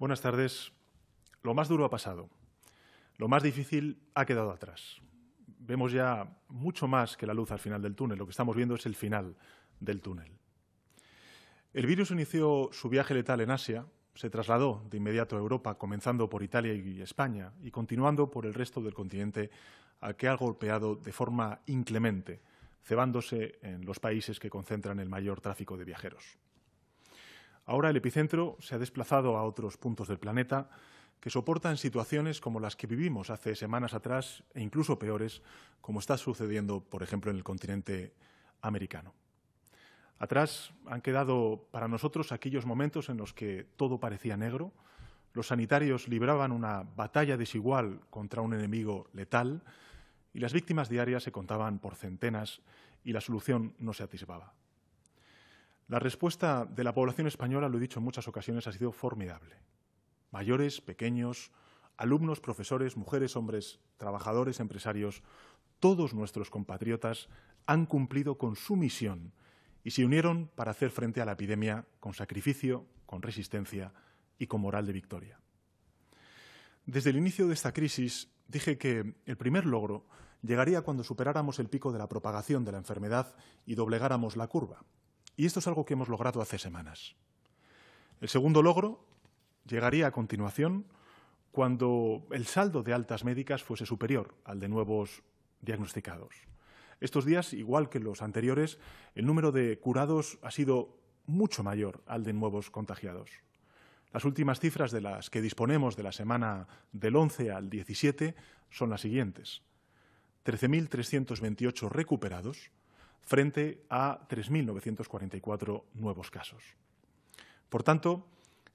Buenas tardes. Lo más duro ha pasado. Lo más difícil ha quedado atrás. Vemos ya mucho más que la luz al final del túnel. Lo que estamos viendo es el final del túnel. El virus inició su viaje letal en Asia, se trasladó de inmediato a Europa, comenzando por Italia y España y continuando por el resto del continente al que ha golpeado de forma inclemente, cebándose en los países que concentran el mayor tráfico de viajeros. Ahora el epicentro se ha desplazado a otros puntos del planeta que soportan situaciones como las que vivimos hace semanas atrás e incluso peores, como está sucediendo, por ejemplo, en el continente americano. Atrás han quedado para nosotros aquellos momentos en los que todo parecía negro, los sanitarios libraban una batalla desigual contra un enemigo letal y las víctimas diarias se contaban por centenas y la solución no se atisbaba. La respuesta de la población española, lo he dicho en muchas ocasiones, ha sido formidable. Mayores, pequeños, alumnos, profesores, mujeres, hombres, trabajadores, empresarios, todos nuestros compatriotas han cumplido con su misión y se unieron para hacer frente a la epidemia con sacrificio, con resistencia y con moral de victoria. Desde el inicio de esta crisis dije que el primer logro llegaría cuando superáramos el pico de la propagación de la enfermedad y doblegáramos la curva. Y esto es algo que hemos logrado hace semanas. El segundo logro llegaría a continuación cuando el saldo de altas médicas fuese superior al de nuevos diagnosticados. Estos días, igual que los anteriores, el número de curados ha sido mucho mayor al de nuevos contagiados. Las últimas cifras de las que disponemos de la semana del 11 al 17 son las siguientes. 13.328 recuperados, frente a 3.944 nuevos casos. Por tanto,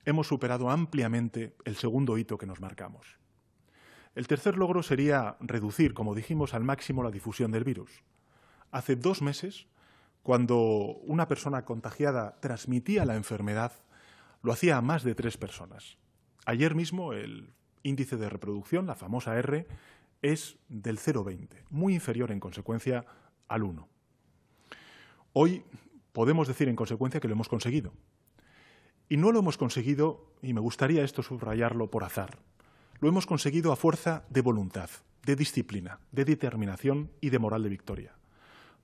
hemos superado ampliamente el segundo hito que nos marcamos. El tercer logro sería reducir, como dijimos, al máximo la difusión del virus. Hace dos meses, cuando una persona contagiada transmitía la enfermedad, lo hacía a más de tres personas. Ayer mismo el índice de reproducción, la famosa R, es del 0,20, muy inferior en consecuencia al 1. Hoy podemos decir en consecuencia que lo hemos conseguido. Y no lo hemos conseguido, y me gustaría esto subrayarlo por azar, lo hemos conseguido a fuerza de voluntad, de disciplina, de determinación y de moral de victoria.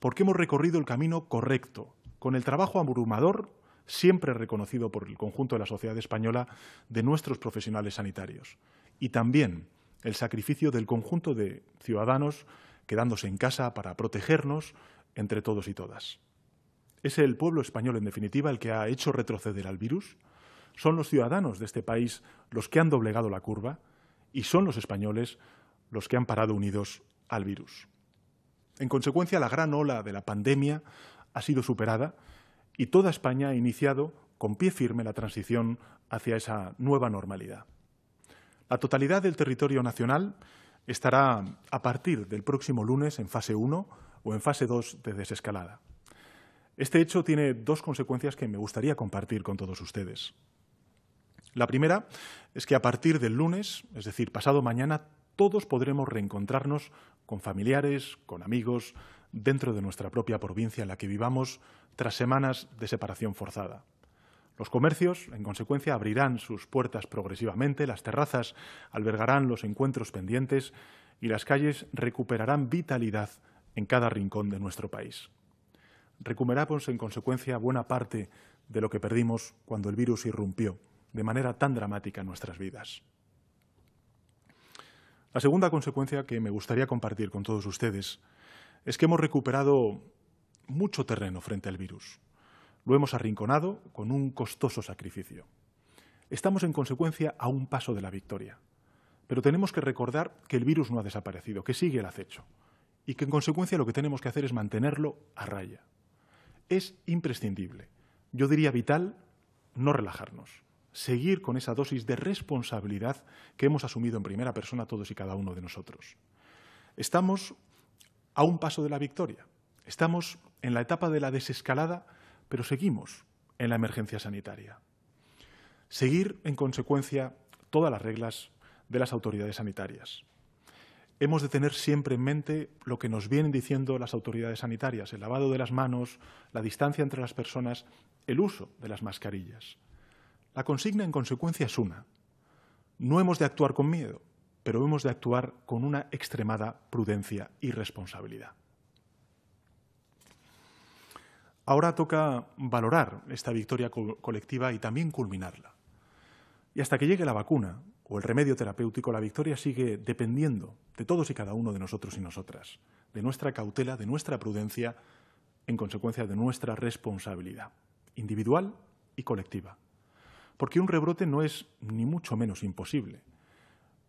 Porque hemos recorrido el camino correcto, con el trabajo abrumador, siempre reconocido por el conjunto de la sociedad española, de nuestros profesionales sanitarios. Y también el sacrificio del conjunto de ciudadanos quedándose en casa para protegernos entre todos y todas. ¿Es el pueblo español, en definitiva, el que ha hecho retroceder al virus? ¿Son los ciudadanos de este país los que han doblegado la curva? ¿Y son los españoles los que han parado unidos al virus? En consecuencia, la gran ola de la pandemia ha sido superada y toda España ha iniciado con pie firme la transición hacia esa nueva normalidad. La totalidad del territorio nacional estará a partir del próximo lunes en fase 1 o en fase 2 de desescalada. Este hecho tiene dos consecuencias que me gustaría compartir con todos ustedes. La primera es que a partir del lunes, es decir, pasado mañana, todos podremos reencontrarnos con familiares, con amigos, dentro de nuestra propia provincia en la que vivamos tras semanas de separación forzada. Los comercios, en consecuencia, abrirán sus puertas progresivamente, las terrazas albergarán los encuentros pendientes y las calles recuperarán vitalidad en cada rincón de nuestro país recuperamos en consecuencia buena parte de lo que perdimos cuando el virus irrumpió de manera tan dramática en nuestras vidas. La segunda consecuencia que me gustaría compartir con todos ustedes es que hemos recuperado mucho terreno frente al virus. Lo hemos arrinconado con un costoso sacrificio. Estamos en consecuencia a un paso de la victoria. Pero tenemos que recordar que el virus no ha desaparecido, que sigue el acecho y que en consecuencia lo que tenemos que hacer es mantenerlo a raya es imprescindible, yo diría vital, no relajarnos, seguir con esa dosis de responsabilidad que hemos asumido en primera persona todos y cada uno de nosotros. Estamos a un paso de la victoria, estamos en la etapa de la desescalada, pero seguimos en la emergencia sanitaria. Seguir, en consecuencia, todas las reglas de las autoridades sanitarias hemos de tener siempre en mente lo que nos vienen diciendo las autoridades sanitarias, el lavado de las manos, la distancia entre las personas, el uso de las mascarillas. La consigna, en consecuencia, es una. No hemos de actuar con miedo, pero hemos de actuar con una extremada prudencia y responsabilidad. Ahora toca valorar esta victoria colectiva y también culminarla. Y hasta que llegue la vacuna, o el remedio terapéutico, la victoria sigue dependiendo de todos y cada uno de nosotros y nosotras, de nuestra cautela, de nuestra prudencia, en consecuencia de nuestra responsabilidad, individual y colectiva. Porque un rebrote no es ni mucho menos imposible.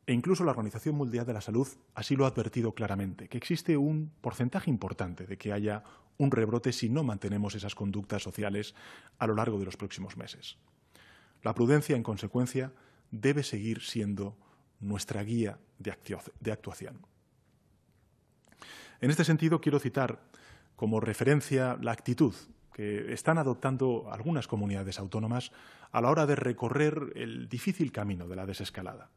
E incluso la Organización Mundial de la Salud así lo ha advertido claramente, que existe un porcentaje importante de que haya un rebrote si no mantenemos esas conductas sociales a lo largo de los próximos meses. La prudencia, en consecuencia, debe seguir siendo nuestra guía de actuación. En este sentido, quiero citar como referencia la actitud que están adoptando algunas comunidades autónomas a la hora de recorrer el difícil camino de la desescalada.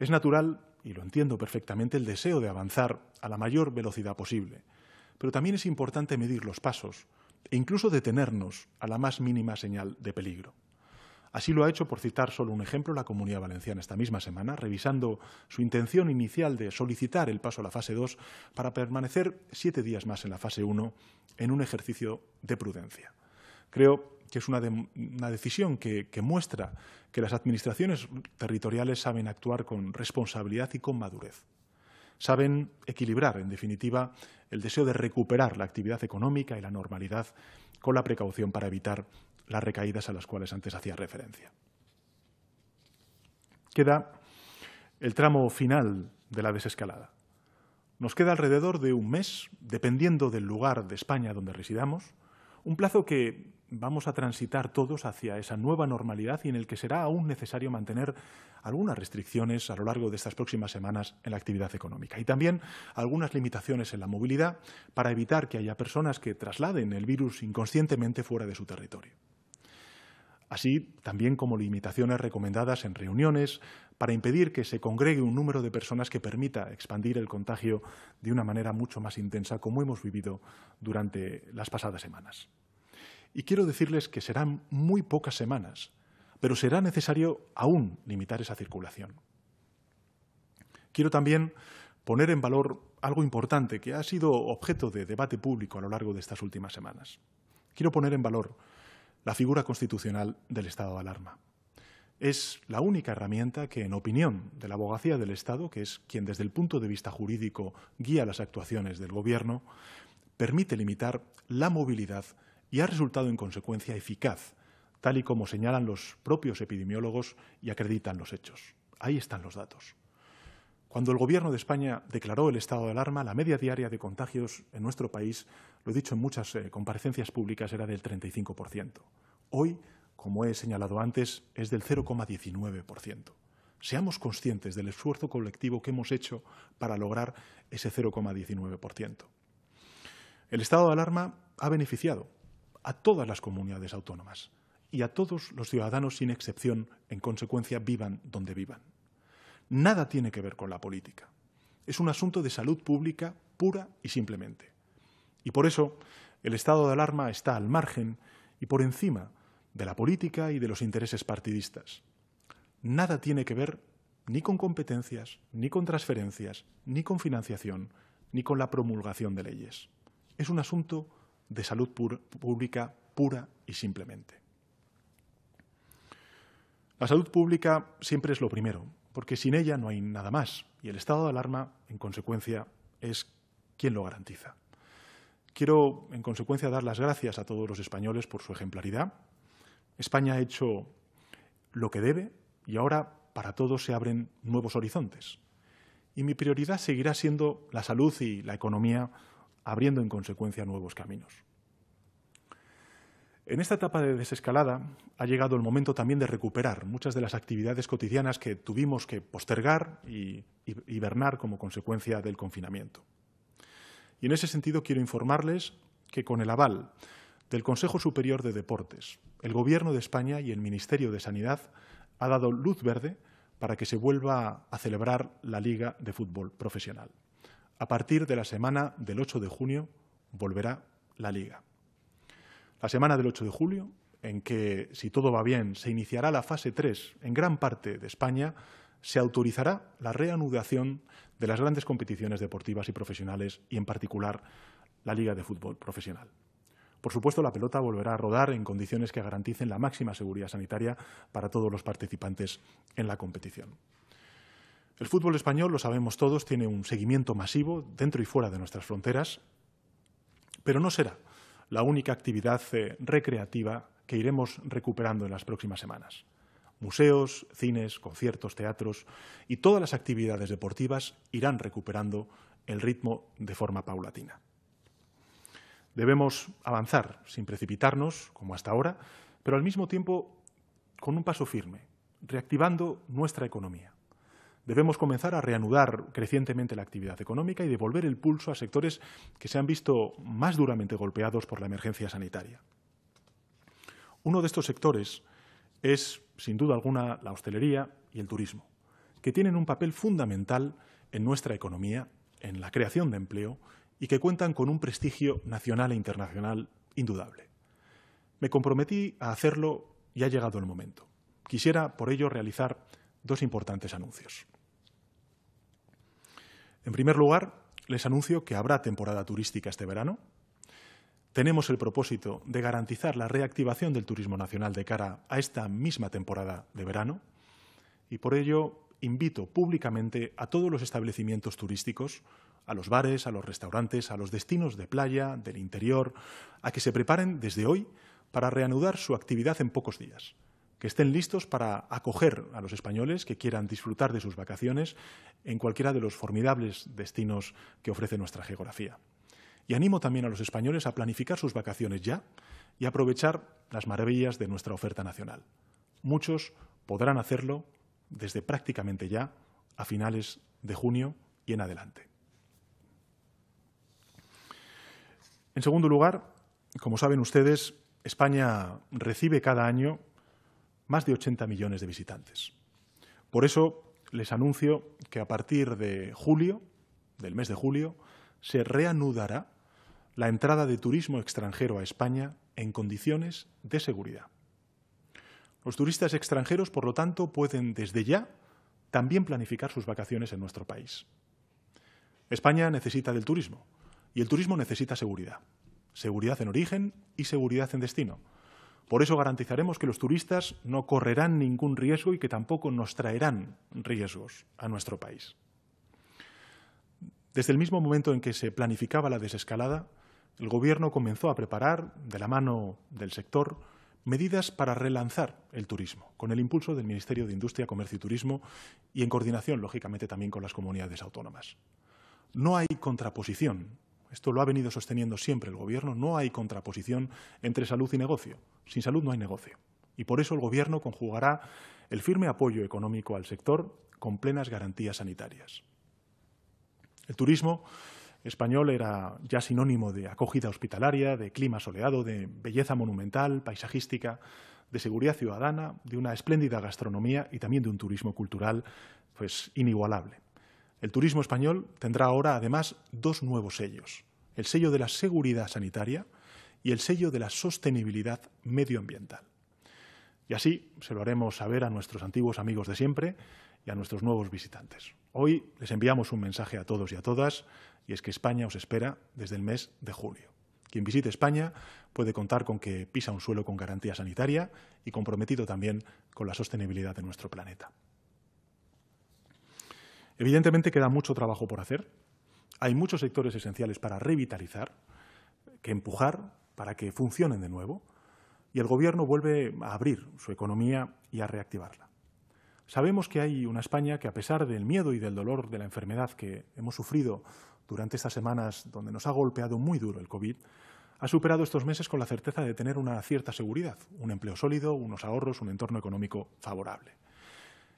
Es natural, y lo entiendo perfectamente, el deseo de avanzar a la mayor velocidad posible, pero también es importante medir los pasos e incluso detenernos a la más mínima señal de peligro. Así lo ha hecho, por citar solo un ejemplo, la Comunidad Valenciana esta misma semana, revisando su intención inicial de solicitar el paso a la fase 2 para permanecer siete días más en la fase 1 en un ejercicio de prudencia. Creo que es una, decisión que muestra que las administraciones territoriales saben actuar con responsabilidad y con madurez saben equilibrar, en definitiva, el deseo de recuperar la actividad económica y la normalidad con la precaución para evitar las recaídas a las cuales antes hacía referencia. Queda el tramo final de la desescalada. Nos queda alrededor de un mes, dependiendo del lugar de España donde residamos, un plazo que vamos a transitar todos hacia esa nueva normalidad y en el que será aún necesario mantener algunas restricciones a lo largo de estas próximas semanas en la actividad económica y también algunas limitaciones en la movilidad para evitar que haya personas que trasladen el virus inconscientemente fuera de su territorio así también como limitaciones recomendadas en reuniones para impedir que se congregue un número de personas que permita expandir el contagio de una manera mucho más intensa como hemos vivido durante las pasadas semanas. Y quiero decirles que serán muy pocas semanas, pero será necesario aún limitar esa circulación. Quiero también poner en valor algo importante que ha sido objeto de debate público a lo largo de estas últimas semanas. Quiero poner en valor la figura constitucional del estado de alarma. Es la única herramienta que, en opinión de la abogacía del Estado, que es quien desde el punto de vista jurídico guía las actuaciones del Gobierno, permite limitar la movilidad y ha resultado en consecuencia eficaz, tal y como señalan los propios epidemiólogos y acreditan los hechos. Ahí están los datos. Cuando el Gobierno de España declaró el estado de alarma, la media diaria de contagios en nuestro país, lo he dicho en muchas eh, comparecencias públicas, era del 35%. Hoy, como he señalado antes, es del 0,19%. Seamos conscientes del esfuerzo colectivo que hemos hecho para lograr ese 0,19%. El estado de alarma ha beneficiado a todas las comunidades autónomas y a todos los ciudadanos sin excepción, en consecuencia, vivan donde vivan nada tiene que ver con la política. Es un asunto de salud pública pura y simplemente. Y por eso el estado de alarma está al margen y por encima de la política y de los intereses partidistas. Nada tiene que ver ni con competencias, ni con transferencias, ni con financiación, ni con la promulgación de leyes. Es un asunto de salud pública pura y simplemente. La salud pública siempre es lo primero, porque sin ella no hay nada más y el estado de alarma, en consecuencia, es quien lo garantiza. Quiero, en consecuencia, dar las gracias a todos los españoles por su ejemplaridad. España ha hecho lo que debe y ahora para todos se abren nuevos horizontes. Y mi prioridad seguirá siendo la salud y la economía, abriendo en consecuencia nuevos caminos. En esta etapa de desescalada ha llegado el momento también de recuperar muchas de las actividades cotidianas que tuvimos que postergar y hibernar como consecuencia del confinamiento. Y en ese sentido quiero informarles que con el aval del Consejo Superior de Deportes, el Gobierno de España y el Ministerio de Sanidad ha dado luz verde para que se vuelva a celebrar la Liga de Fútbol Profesional. A partir de la semana del 8 de junio volverá la Liga la semana del 8 de julio, en que, si todo va bien, se iniciará la fase 3 en gran parte de España, se autorizará la reanudación de las grandes competiciones deportivas y profesionales y, en particular, la Liga de Fútbol Profesional. Por supuesto, la pelota volverá a rodar en condiciones que garanticen la máxima seguridad sanitaria para todos los participantes en la competición. El fútbol español, lo sabemos todos, tiene un seguimiento masivo dentro y fuera de nuestras fronteras, pero no será la única actividad eh, recreativa que iremos recuperando en las próximas semanas. Museos, cines, conciertos, teatros y todas las actividades deportivas irán recuperando el ritmo de forma paulatina. Debemos avanzar sin precipitarnos, como hasta ahora, pero al mismo tiempo con un paso firme, reactivando nuestra economía, debemos comenzar a reanudar crecientemente la actividad económica y devolver el pulso a sectores que se han visto más duramente golpeados por la emergencia sanitaria. Uno de estos sectores es, sin duda alguna, la hostelería y el turismo, que tienen un papel fundamental en nuestra economía, en la creación de empleo y que cuentan con un prestigio nacional e internacional indudable. Me comprometí a hacerlo y ha llegado el momento. Quisiera, por ello, realizar dos importantes anuncios. En primer lugar, les anuncio que habrá temporada turística este verano. Tenemos el propósito de garantizar la reactivación del turismo nacional de cara a esta misma temporada de verano y por ello invito públicamente a todos los establecimientos turísticos, a los bares, a los restaurantes, a los destinos de playa, del interior, a que se preparen desde hoy para reanudar su actividad en pocos días que estén listos para acoger a los españoles que quieran disfrutar de sus vacaciones en cualquiera de los formidables destinos que ofrece nuestra geografía. Y animo también a los españoles a planificar sus vacaciones ya y aprovechar las maravillas de nuestra oferta nacional. Muchos podrán hacerlo desde prácticamente ya a finales de junio y en adelante. En segundo lugar, como saben ustedes, España recibe cada año más de 80 millones de visitantes. Por eso les anuncio que a partir de julio, del mes de julio, se reanudará la entrada de turismo extranjero a España en condiciones de seguridad. Los turistas extranjeros, por lo tanto, pueden desde ya también planificar sus vacaciones en nuestro país. España necesita del turismo y el turismo necesita seguridad. Seguridad en origen y seguridad en destino. Por eso garantizaremos que los turistas no correrán ningún riesgo y que tampoco nos traerán riesgos a nuestro país. Desde el mismo momento en que se planificaba la desescalada, el Gobierno comenzó a preparar, de la mano del sector, medidas para relanzar el turismo, con el impulso del Ministerio de Industria, Comercio y Turismo y en coordinación, lógicamente, también con las comunidades autónomas. No hay contraposición esto lo ha venido sosteniendo siempre el Gobierno. No hay contraposición entre salud y negocio. Sin salud no hay negocio. Y por eso el Gobierno conjugará el firme apoyo económico al sector con plenas garantías sanitarias. El turismo español era ya sinónimo de acogida hospitalaria, de clima soleado, de belleza monumental, paisajística, de seguridad ciudadana, de una espléndida gastronomía y también de un turismo cultural pues, inigualable. El turismo español tendrá ahora además dos nuevos sellos, el sello de la seguridad sanitaria y el sello de la sostenibilidad medioambiental. Y así se lo haremos saber a nuestros antiguos amigos de siempre y a nuestros nuevos visitantes. Hoy les enviamos un mensaje a todos y a todas, y es que España os espera desde el mes de julio. Quien visite España puede contar con que pisa un suelo con garantía sanitaria y comprometido también con la sostenibilidad de nuestro planeta. Evidentemente queda mucho trabajo por hacer. Hay muchos sectores esenciales para revitalizar, que empujar para que funcionen de nuevo, y el Gobierno vuelve a abrir su economía y a reactivarla. Sabemos que hay una España que, a pesar del miedo y del dolor de la enfermedad que hemos sufrido durante estas semanas donde nos ha golpeado muy duro el COVID, ha superado estos meses con la certeza de tener una cierta seguridad, un empleo sólido, unos ahorros, un entorno económico favorable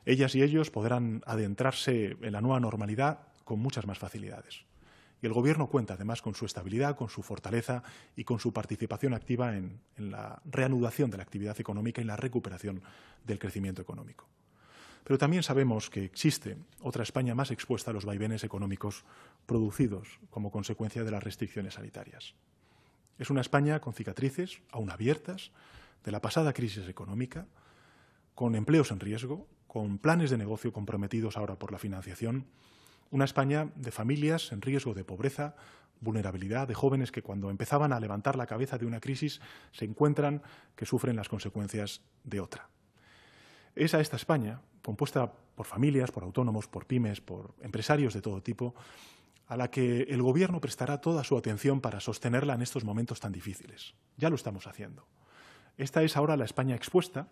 ellas y ellos podrán adentrarse en la nueva normalidad con muchas más facilidades. Y el Gobierno cuenta además con su estabilidad, con su fortaleza y con su participación activa en, la reanudación de la actividad económica y en la recuperación del crecimiento económico. Pero también sabemos que existe otra España más expuesta a los vaivenes económicos producidos como consecuencia de las restricciones sanitarias. Es una España con cicatrices aún abiertas de la pasada crisis económica, con empleos en riesgo, con planes de negocio comprometidos ahora por la financiación, una España de familias en riesgo de pobreza, vulnerabilidad, de jóvenes que cuando empezaban a levantar la cabeza de una crisis se encuentran que sufren las consecuencias de otra. Es a esta España, compuesta por familias, por autónomos, por pymes, por empresarios de todo tipo, a la que el Gobierno prestará toda su atención para sostenerla en estos momentos tan difíciles. Ya lo estamos haciendo. Esta es ahora la España expuesta,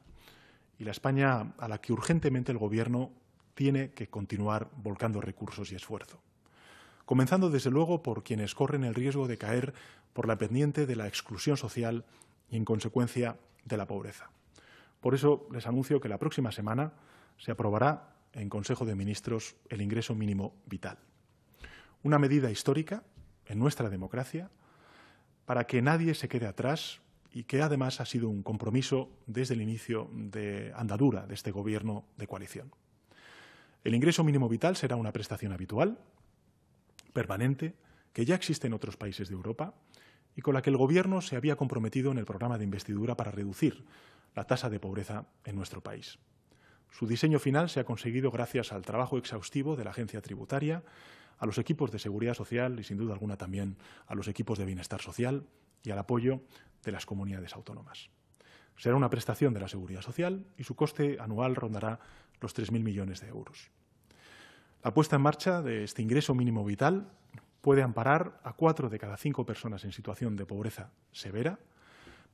y la España a la que urgentemente el Gobierno tiene que continuar volcando recursos y esfuerzo. Comenzando, desde luego, por quienes corren el riesgo de caer por la pendiente de la exclusión social y, en consecuencia, de la pobreza. Por eso les anuncio que la próxima semana se aprobará en Consejo de Ministros el ingreso mínimo vital. Una medida histórica en nuestra democracia para que nadie se quede atrás y que además ha sido un compromiso desde el inicio de andadura de este gobierno de coalición. El ingreso mínimo vital será una prestación habitual, permanente, que ya existe en otros países de Europa y con la que el Gobierno se había comprometido en el programa de investidura para reducir la tasa de pobreza en nuestro país. Su diseño final se ha conseguido gracias al trabajo exhaustivo de la agencia tributaria, a los equipos de seguridad social y, sin duda alguna, también a los equipos de bienestar social, y al apoyo de las comunidades autónomas. Será una prestación de la Seguridad Social y su coste anual rondará los 3.000 millones de euros. La puesta en marcha de este ingreso mínimo vital puede amparar a cuatro de cada cinco personas en situación de pobreza severa,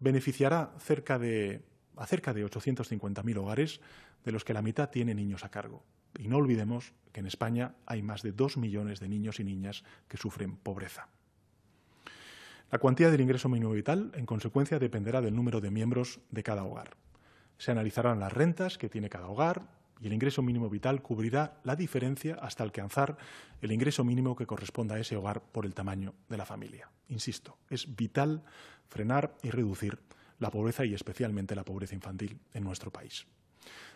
beneficiará cerca de, a cerca de 850.000 hogares, de los que la mitad tiene niños a cargo. Y no olvidemos que en España hay más de dos millones de niños y niñas que sufren pobreza. La cuantía del ingreso mínimo vital, en consecuencia, dependerá del número de miembros de cada hogar. Se analizarán las rentas que tiene cada hogar y el ingreso mínimo vital cubrirá la diferencia hasta alcanzar el ingreso mínimo que corresponda a ese hogar por el tamaño de la familia. Insisto, es vital frenar y reducir la pobreza y especialmente la pobreza infantil en nuestro país.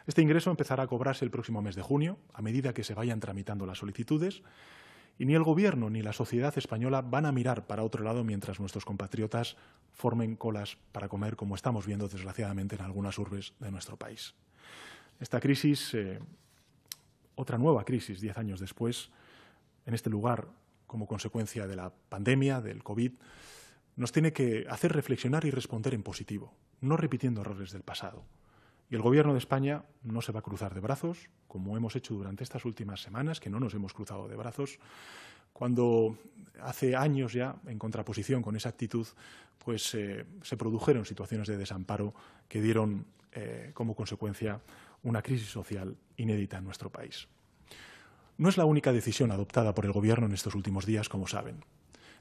Este ingreso empezará a cobrarse el próximo mes de junio, a medida que se vayan tramitando las solicitudes, y ni el gobierno ni la sociedad española van a mirar para otro lado mientras nuestros compatriotas formen colas para comer, como estamos viendo desgraciadamente en algunas urbes de nuestro país. Esta crisis, eh, otra nueva crisis diez años después, en este lugar, como consecuencia de la pandemia, del COVID, nos tiene que hacer reflexionar y responder en positivo, no repitiendo errores del pasado el Gobierno de España no se va a cruzar de brazos, como hemos hecho durante estas últimas semanas, que no nos hemos cruzado de brazos, cuando hace años ya, en contraposición con esa actitud, pues eh, se produjeron situaciones de desamparo que dieron eh, como consecuencia una crisis social inédita en nuestro país. No es la única decisión adoptada por el Gobierno en estos últimos días, como saben.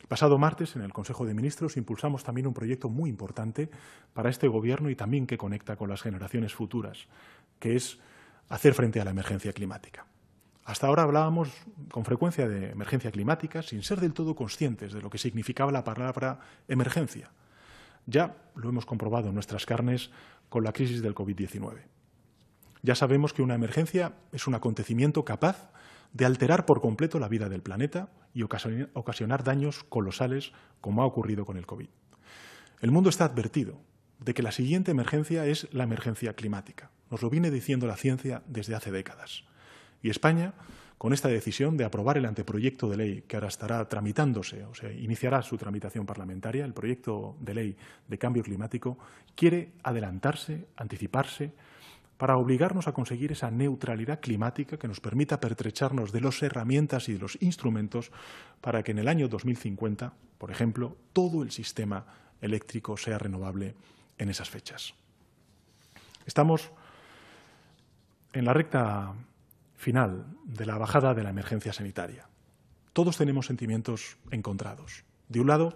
El pasado martes, en el Consejo de Ministros, impulsamos también un proyecto muy importante para este Gobierno y también que conecta con las generaciones futuras, que es hacer frente a la emergencia climática. Hasta ahora hablábamos con frecuencia de emergencia climática sin ser del todo conscientes de lo que significaba la palabra emergencia. Ya lo hemos comprobado en nuestras carnes con la crisis del COVID-19. Ya sabemos que una emergencia es un acontecimiento capaz de alterar por completo la vida del planeta y ocasionar daños colosales como ha ocurrido con el COVID. El mundo está advertido de que la siguiente emergencia es la emergencia climática. Nos lo viene diciendo la ciencia desde hace décadas. Y España, con esta decisión de aprobar el anteproyecto de ley que ahora estará tramitándose, o sea, iniciará su tramitación parlamentaria, el proyecto de ley de cambio climático, quiere adelantarse, anticiparse para obligarnos a conseguir esa neutralidad climática que nos permita pertrecharnos de las herramientas y de los instrumentos para que en el año 2050, por ejemplo, todo el sistema eléctrico sea renovable en esas fechas. Estamos en la recta final de la bajada de la emergencia sanitaria. Todos tenemos sentimientos encontrados. De un lado,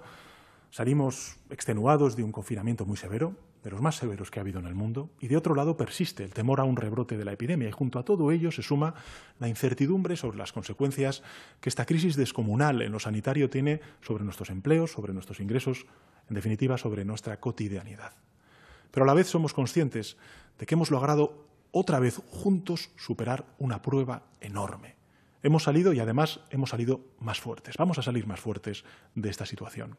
salimos extenuados de un confinamiento muy severo, de los más severos que ha habido en el mundo, y de otro lado persiste el temor a un rebrote de la epidemia, y junto a todo ello se suma la incertidumbre sobre las consecuencias que esta crisis descomunal en lo sanitario tiene sobre nuestros empleos, sobre nuestros ingresos, en definitiva, sobre nuestra cotidianidad. Pero a la vez somos conscientes de que hemos logrado otra vez juntos superar una prueba enorme. Hemos salido y además hemos salido más fuertes. Vamos a salir más fuertes de esta situación.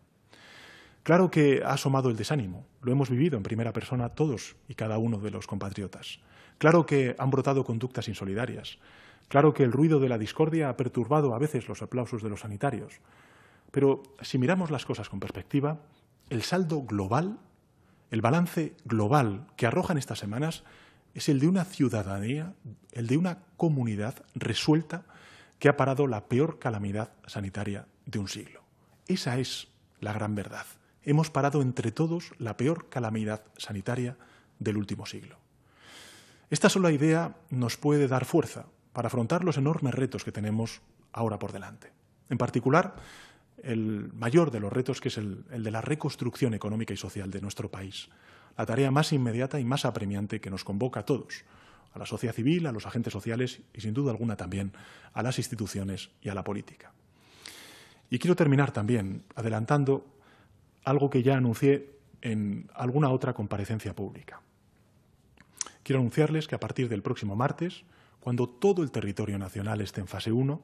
Claro que ha asomado el desánimo, lo hemos vivido en primera persona todos y cada uno de los compatriotas. Claro que han brotado conductas insolidarias. Claro que el ruido de la discordia ha perturbado a veces los aplausos de los sanitarios. Pero si miramos las cosas con perspectiva, el saldo global, el balance global que arrojan estas semanas es el de una ciudadanía, el de una comunidad resuelta que ha parado la peor calamidad sanitaria de un siglo. Esa es la gran verdad hemos parado entre todos la peor calamidad sanitaria del último siglo. Esta sola idea nos puede dar fuerza para afrontar los enormes retos que tenemos ahora por delante. En particular, el mayor de los retos, que es el, de la reconstrucción económica y social de nuestro país, la tarea más inmediata y más apremiante que nos convoca a todos, a la sociedad civil, a los agentes sociales y, sin duda alguna, también a las instituciones y a la política. Y quiero terminar también adelantando algo que ya anuncié en alguna otra comparecencia pública. Quiero anunciarles que a partir del próximo martes, cuando todo el territorio nacional esté en fase 1,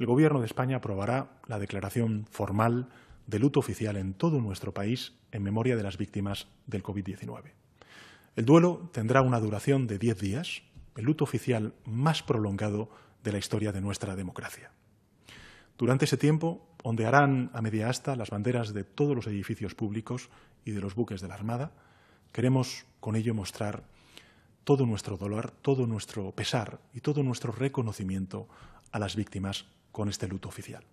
el Gobierno de España aprobará la declaración formal de luto oficial en todo nuestro país en memoria de las víctimas del COVID-19. El duelo tendrá una duración de 10 días, el luto oficial más prolongado de la historia de nuestra democracia. Durante ese tiempo ondearán a media asta las banderas de todos los edificios públicos y de los buques de la Armada. Queremos con ello mostrar todo nuestro dolor, todo nuestro pesar y todo nuestro reconocimiento a las víctimas con este luto oficial.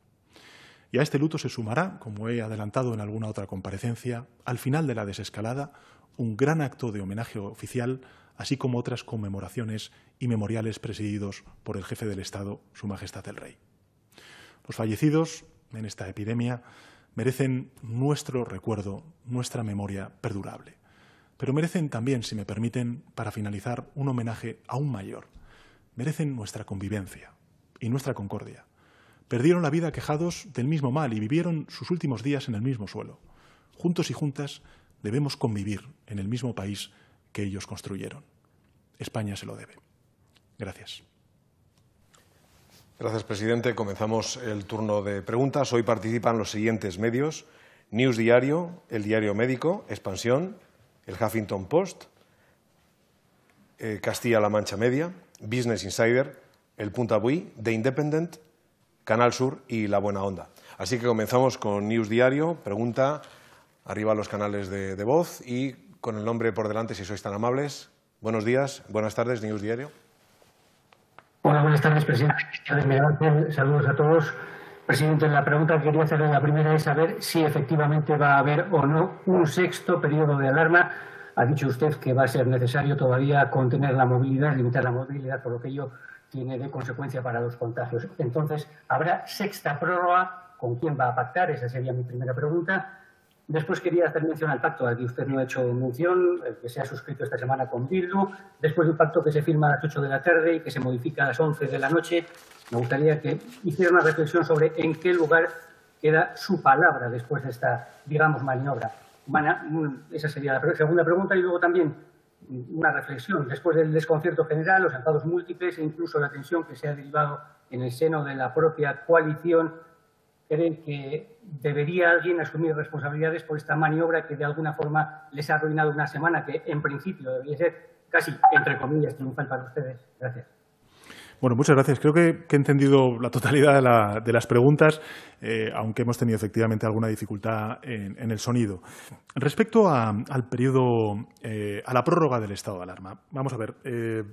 Y a este luto se sumará, como he adelantado en alguna otra comparecencia, al final de la desescalada, un gran acto de homenaje oficial, así como otras conmemoraciones y memoriales presididos por el jefe del Estado, Su Majestad el Rey. Los fallecidos en esta epidemia merecen nuestro recuerdo, nuestra memoria perdurable. Pero merecen también, si me permiten, para finalizar, un homenaje aún mayor. Merecen nuestra convivencia y nuestra concordia. Perdieron la vida quejados del mismo mal y vivieron sus últimos días en el mismo suelo. Juntos y juntas debemos convivir en el mismo país que ellos construyeron. España se lo debe. Gracias. Gracias, presidente. Comenzamos el turno de preguntas. Hoy participan los siguientes medios. News Diario, El Diario Médico, Expansión, El Huffington Post, eh, Castilla-La Mancha Media, Business Insider, El Punta Bui, The Independent, Canal Sur y La Buena Onda. Así que comenzamos con News Diario, pregunta, arriba los canales de, de voz y con el nombre por delante, si sois tan amables. Buenos días, buenas tardes, News Diario. Hola, buenas tardes, presidente. Saludos a todos. Presidente, la pregunta que quería hacerle la primera es saber si efectivamente va a haber o no un sexto periodo de alarma. Ha dicho usted que va a ser necesario todavía contener la movilidad, limitar la movilidad, por lo que ello tiene de consecuencia para los contagios. Entonces, ¿habrá sexta prórroga? ¿Con quién va a pactar? Esa sería mi primera pregunta. Después quería hacer mención al pacto al que usted no ha hecho mención, que se ha suscrito esta semana con Bildu. Después de un pacto que se firma a las 8 de la tarde y que se modifica a las 11 de la noche, me gustaría que hiciera una reflexión sobre en qué lugar queda su palabra después de esta, digamos, maniobra. Mm, esa sería la segunda pregunta y luego también mm, una reflexión. Después del desconcierto general, los atados múltiples e incluso la tensión que se ha derivado en el seno de la propia coalición que debería alguien asumir responsabilidades por esta maniobra que de alguna forma les ha arruinado una semana que en principio debería ser casi, entre comillas, triunfal para ustedes. Gracias. Bueno, muchas gracias. Creo que, he entendido la totalidad de, las preguntas, eh, aunque hemos tenido efectivamente alguna dificultad en, el sonido. Respecto al periodo, eh, a la prórroga del estado de alarma, vamos a ver. Eh,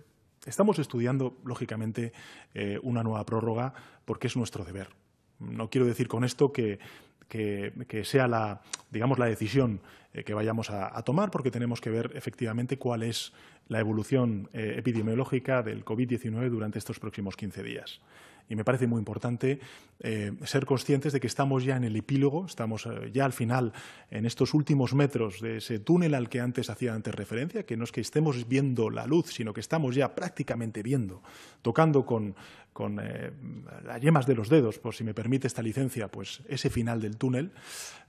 estamos estudiando, lógicamente, una nueva prórroga porque es nuestro deber no quiero decir con esto que, sea la, decisión eh, que vayamos a, tomar, porque tenemos que ver efectivamente cuál es la evolución eh, epidemiológica del COVID-19 durante estos próximos 15 días y me parece muy importante eh, ser conscientes de que estamos ya en el epílogo, estamos ya al final, en estos últimos metros de ese túnel al que antes hacía antes referencia, que no es que estemos viendo la luz, sino que estamos ya prácticamente viendo, tocando con con eh, las yemas de los dedos, por si me permite esta licencia, pues ese final del túnel,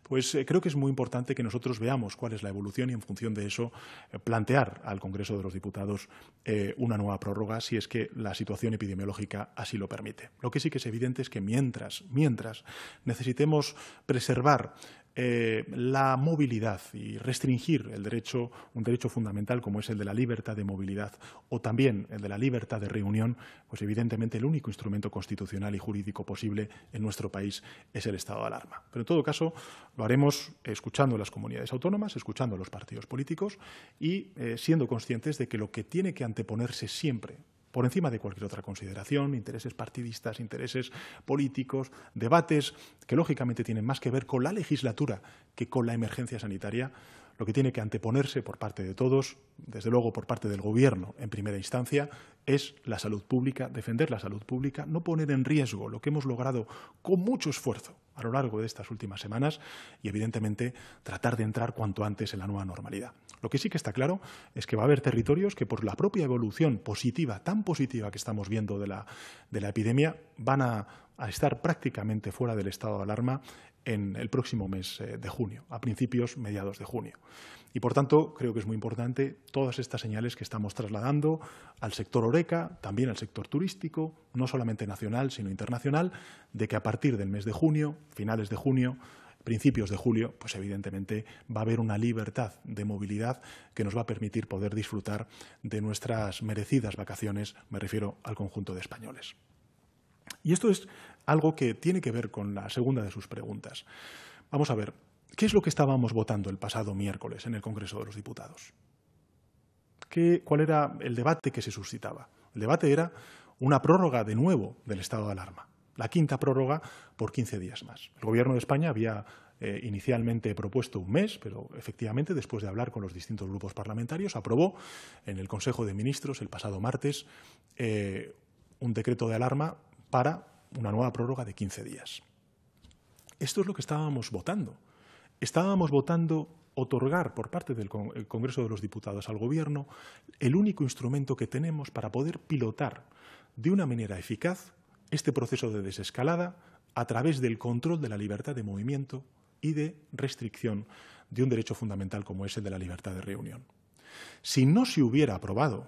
pues eh, creo que es muy importante que nosotros veamos cuál es la evolución y en función de eso eh, plantear al Congreso de los Diputados una nueva prórroga si es que la situación epidemiológica así lo permite. Lo que sí que es evidente es que mientras, mientras necesitemos preservar eh, la movilidad y restringir el derecho, un derecho fundamental como es el de la libertad de movilidad o también el de la libertad de reunión, pues evidentemente el único instrumento constitucional y jurídico posible en nuestro país es el estado de alarma. Pero en todo caso lo haremos escuchando las comunidades autónomas, escuchando a los partidos políticos y eh, siendo conscientes de que lo que tiene que anteponerse siempre por encima de cualquier otra consideración, intereses partidistas, intereses políticos, debates que lógicamente tienen más que ver con la legislatura que con la emergencia sanitaria, lo que tiene que anteponerse por parte de todos, desde luego por parte del Gobierno en primera instancia, es la salud pública, defender la salud pública, no poner en riesgo lo que hemos logrado con mucho esfuerzo a lo largo de estas últimas semanas y, evidentemente, tratar de entrar cuanto antes en la nueva normalidad. Lo que sí que está claro es que va a haber territorios que, por la propia evolución positiva, tan positiva que estamos viendo de la, de la epidemia, van a, a estar prácticamente fuera del estado de alarma en el próximo mes eh, de junio, a principios, mediados de junio. Y por tanto, creo que es muy importante todas estas señales que estamos trasladando al sector Oreca, también al sector turístico, no solamente nacional, sino internacional, de que a partir del mes de junio, finales de junio, principios de julio, pues evidentemente va a haber una libertad de movilidad que nos va a permitir poder disfrutar de nuestras merecidas vacaciones, me refiero al conjunto de españoles. Y esto es algo que tiene que ver con la segunda de sus preguntas. Vamos a ver, ¿qué es lo que estábamos votando el pasado miércoles en el Congreso de los Diputados? ¿Qué, ¿Cuál era el debate que se suscitaba? El debate era una prórroga de nuevo del estado de alarma, la quinta prórroga por 15 días más. El Gobierno de España había eh, inicialmente propuesto un mes, pero efectivamente, después de hablar con los distintos grupos parlamentarios, aprobó en el Consejo de Ministros el pasado martes eh, un decreto de alarma para una nueva prórroga de 15 días. Esto es lo que estábamos votando. Estábamos votando otorgar por parte del Congreso de los Diputados al Gobierno el único instrumento que tenemos para poder pilotar de una manera eficaz este proceso de desescalada a través del control de la libertad de movimiento y de restricción de un derecho fundamental como es el de la libertad de reunión. Si no se hubiera aprobado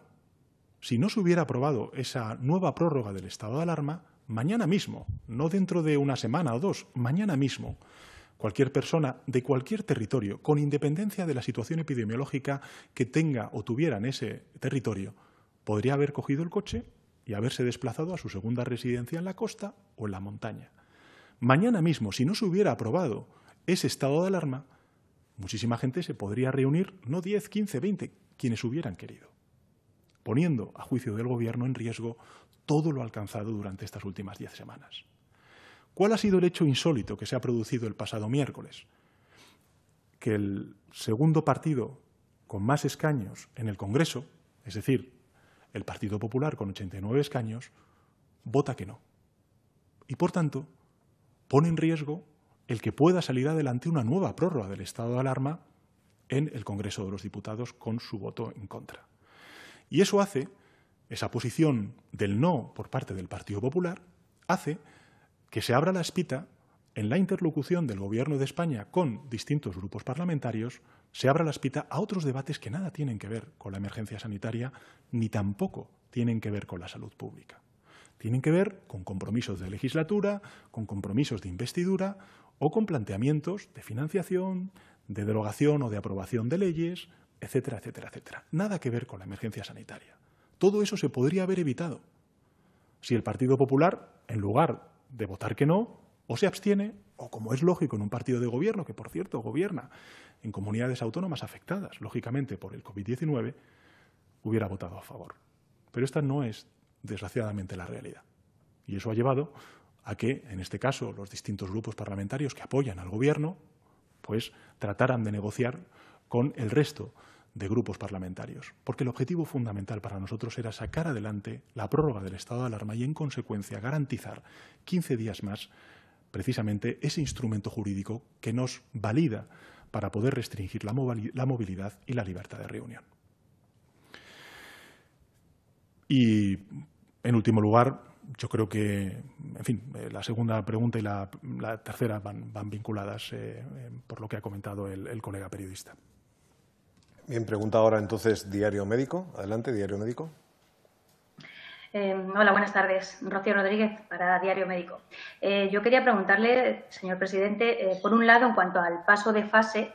si no se hubiera aprobado esa nueva prórroga del estado de alarma, mañana mismo, no dentro de una semana o dos, mañana mismo, cualquier persona de cualquier territorio, con independencia de la situación epidemiológica que tenga o tuviera en ese territorio, podría haber cogido el coche y haberse desplazado a su segunda residencia en la costa o en la montaña. Mañana mismo, si no se hubiera aprobado ese estado de alarma, muchísima gente se podría reunir, no 10, 15, 20, quienes hubieran querido poniendo a juicio del Gobierno en riesgo todo lo alcanzado durante estas últimas diez semanas. ¿Cuál ha sido el hecho insólito que se ha producido el pasado miércoles? Que el segundo partido con más escaños en el Congreso, es decir, el Partido Popular con 89 escaños, vota que no. Y, por tanto, pone en riesgo el que pueda salir adelante una nueva prórroga del estado de alarma en el Congreso de los Diputados con su voto en contra. Y eso hace, esa posición del no por parte del Partido Popular, hace que se abra la espita en la interlocución del Gobierno de España con distintos grupos parlamentarios, se abra la espita a otros debates que nada tienen que ver con la emergencia sanitaria ni tampoco tienen que ver con la salud pública. Tienen que ver con compromisos de legislatura, con compromisos de investidura o con planteamientos de financiación, de derogación o de aprobación de leyes, etcétera, etcétera, etcétera. Nada que ver con la emergencia sanitaria. Todo eso se podría haber evitado si el Partido Popular, en lugar de votar que no, o se abstiene, o como es lógico en un partido de gobierno, que por cierto gobierna en comunidades autónomas afectadas, lógicamente, por el COVID-19, hubiera votado a favor. Pero esta no es, desgraciadamente, la realidad. Y eso ha llevado a que, en este caso, los distintos grupos parlamentarios que apoyan al Gobierno, pues trataran de negociar con el resto de grupos parlamentarios, porque el objetivo fundamental para nosotros era sacar adelante la prórroga del estado de alarma y, en consecuencia, garantizar 15 días más precisamente ese instrumento jurídico que nos valida para poder restringir la movilidad y la libertad de reunión. Y, en último lugar, yo creo que, en fin, eh, la segunda pregunta y la, tercera van, vinculadas eh, eh, por lo que ha comentado el colega periodista. Bien, pregunta ahora entonces Diario Médico. Adelante, Diario Médico. Eh, hola, buenas tardes. Rocío Rodríguez para Diario Médico. Eh, yo quería preguntarle, señor presidente, eh, por un lado, en cuanto al paso de fase,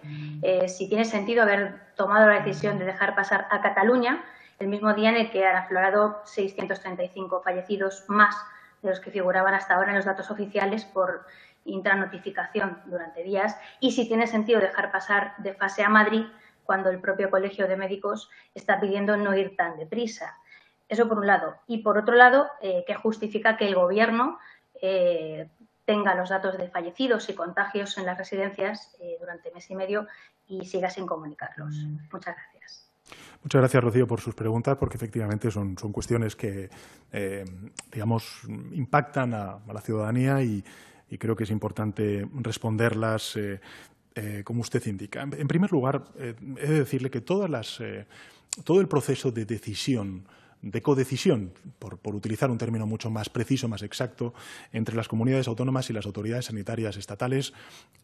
si tiene sentido haber tomado la decisión de dejar pasar a Cataluña el mismo día en el que han aflorado 635 fallecidos más de los que figuraban hasta ahora en los datos oficiales por intranotificación durante días, y si tiene sentido dejar pasar de fase a Madrid cuando el propio Colegio de Médicos está pidiendo no ir tan deprisa. Eso por un lado. Y por otro lado, eh, que justifica que el Gobierno eh, tenga los datos de fallecidos y contagios en las residencias eh, durante mes y medio y siga sin comunicarlos. Mm. Muchas gracias. Muchas gracias, Rocío, por sus preguntas, porque efectivamente son, son cuestiones que, digamos, impactan a, la ciudadanía y, creo que es importante responderlas eh, como usted indica. En primer lugar, eh, he de decirle que eh, todo el proceso de decisión de codecisión, por, utilizar un término mucho más preciso, más exacto, entre las comunidades autónomas y las autoridades sanitarias estatales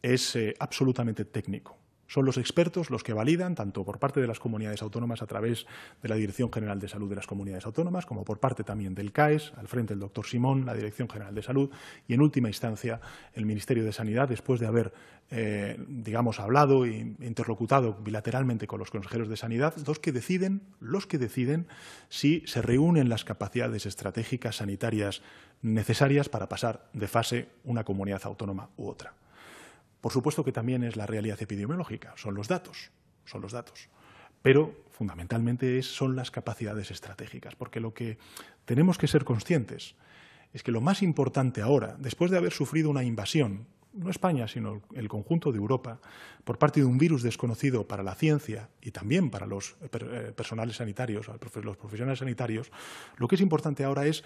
es absolutamente técnico. Son los expertos los que validan, tanto por parte de las comunidades autónomas a través de la Dirección General de Salud de las comunidades autónomas, como por parte también del CAES, al frente el doctor Simón, la Dirección General de Salud, y en última instancia el Ministerio de Sanidad, después de haber, eh, digamos, hablado e interlocutado bilateralmente con los consejeros de sanidad, los que deciden, los que deciden si se reúnen las capacidades estratégicas sanitarias necesarias para pasar de fase una comunidad autónoma u otra. Por supuesto que también es la realidad epidemiológica, son los datos, son los datos. Pero fundamentalmente son las capacidades estratégicas, porque lo que tenemos que ser conscientes es que lo más importante ahora, después de haber sufrido una invasión, no España, sino el conjunto de Europa, por parte de un virus desconocido para la ciencia y también para los eh, eh, personales sanitarios, los profesionales sanitarios, lo que es importante ahora es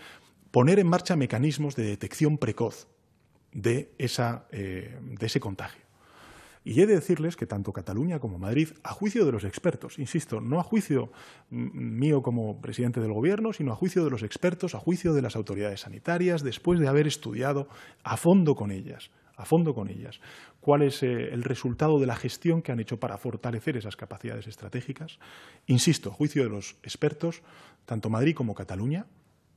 poner en marcha mecanismos de detección precoz, eh, de, ese contagio. Y he de decirles que tanto Cataluña como Madrid, a juicio de los expertos, insisto, no a juicio mío como presidente del Gobierno, sino a juicio de los expertos, a juicio de las autoridades sanitarias, después de haber estudiado a fondo con ellas, a fondo con ellas, cuál es eh, el resultado de la gestión que han hecho para fortalecer esas capacidades estratégicas. Insisto, a juicio de los expertos, tanto Madrid como Cataluña,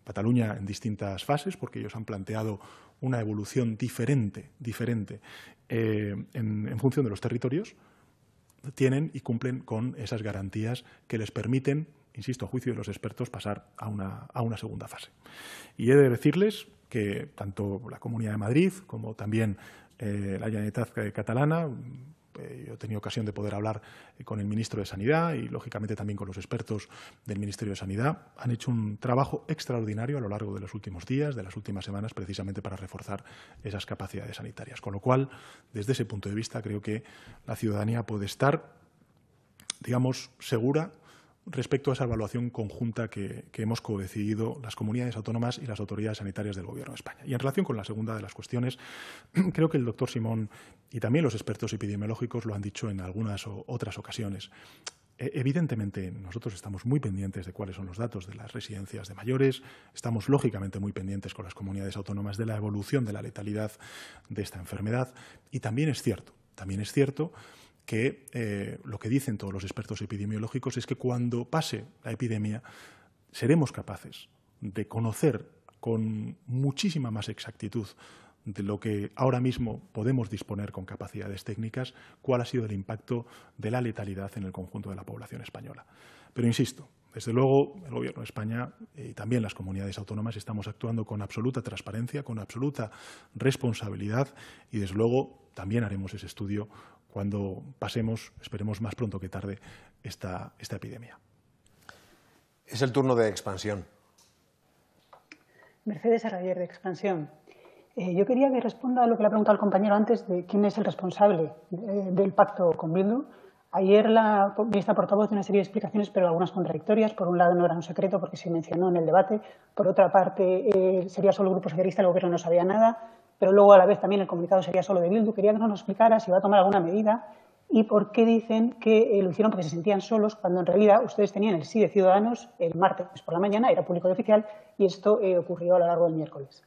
Cataluña en distintas fases, porque ellos han planteado una evolución diferente, diferente eh, en, función de los territorios, tienen y cumplen con esas garantías que les permiten, insisto, a juicio de los expertos, pasar a una, segunda fase. Y he de decirles que tanto la Comunidad de Madrid como también eh, la Generalitat Catalana, eh, yo he tenido ocasión de poder hablar eh, con el ministro de Sanidad y, lógicamente, también con los expertos del Ministerio de Sanidad. Han hecho un trabajo extraordinario a lo largo de los últimos días, de las últimas semanas, precisamente para reforzar esas capacidades sanitarias. Con lo cual, desde ese punto de vista, creo que la ciudadanía puede estar, digamos, segura respecto a esa evaluación conjunta que, hemos co-decidido las comunidades autónomas y las autoridades sanitarias del Gobierno de España. Y en relación con la segunda de las cuestiones, creo que el doctor Simón y también los expertos epidemiológicos lo han dicho en algunas otras ocasiones. E, evidentemente, nosotros estamos muy pendientes de cuáles son los datos de las residencias de mayores, estamos lógicamente muy pendientes con las comunidades autónomas de la evolución de la letalidad de esta enfermedad y también es cierto, también es cierto que eh, lo que dicen todos los expertos epidemiológicos es que cuando pase la epidemia seremos capaces de conocer con muchísima más exactitud de lo que ahora mismo podemos disponer con capacidades técnicas, cuál ha sido el impacto de la letalidad en el conjunto de la población española. Pero insisto, desde luego, el Gobierno de España y también las comunidades autónomas estamos actuando con absoluta transparencia, con absoluta responsabilidad y, desde luego, también haremos ese estudio cuando pasemos, esperemos más pronto que tarde, esta, epidemia. Es el turno de expansión. Mercedes Arrayer, de expansión. Eh, yo quería que responda a lo que le ha preguntado el compañero antes de quién es el responsable eh, del pacto con Bildu. Ayer la ministra portavoz dio una serie de explicaciones, pero algunas contradictorias. Por un lado, no era un secreto porque se mencionó en el debate. Por otra parte, eh, sería solo el Grupo Socialista, el Gobierno no sabía nada pero luego a la vez también el comunicado sería solo de Bildu. Quería que nos explicara si va a tomar alguna medida y por qué dicen que eh, lo hicieron porque se sentían solos, cuando en realidad ustedes tenían el sí de Ciudadanos el martes por la mañana, era público y oficial, y esto eh, ocurrió a lo largo del miércoles.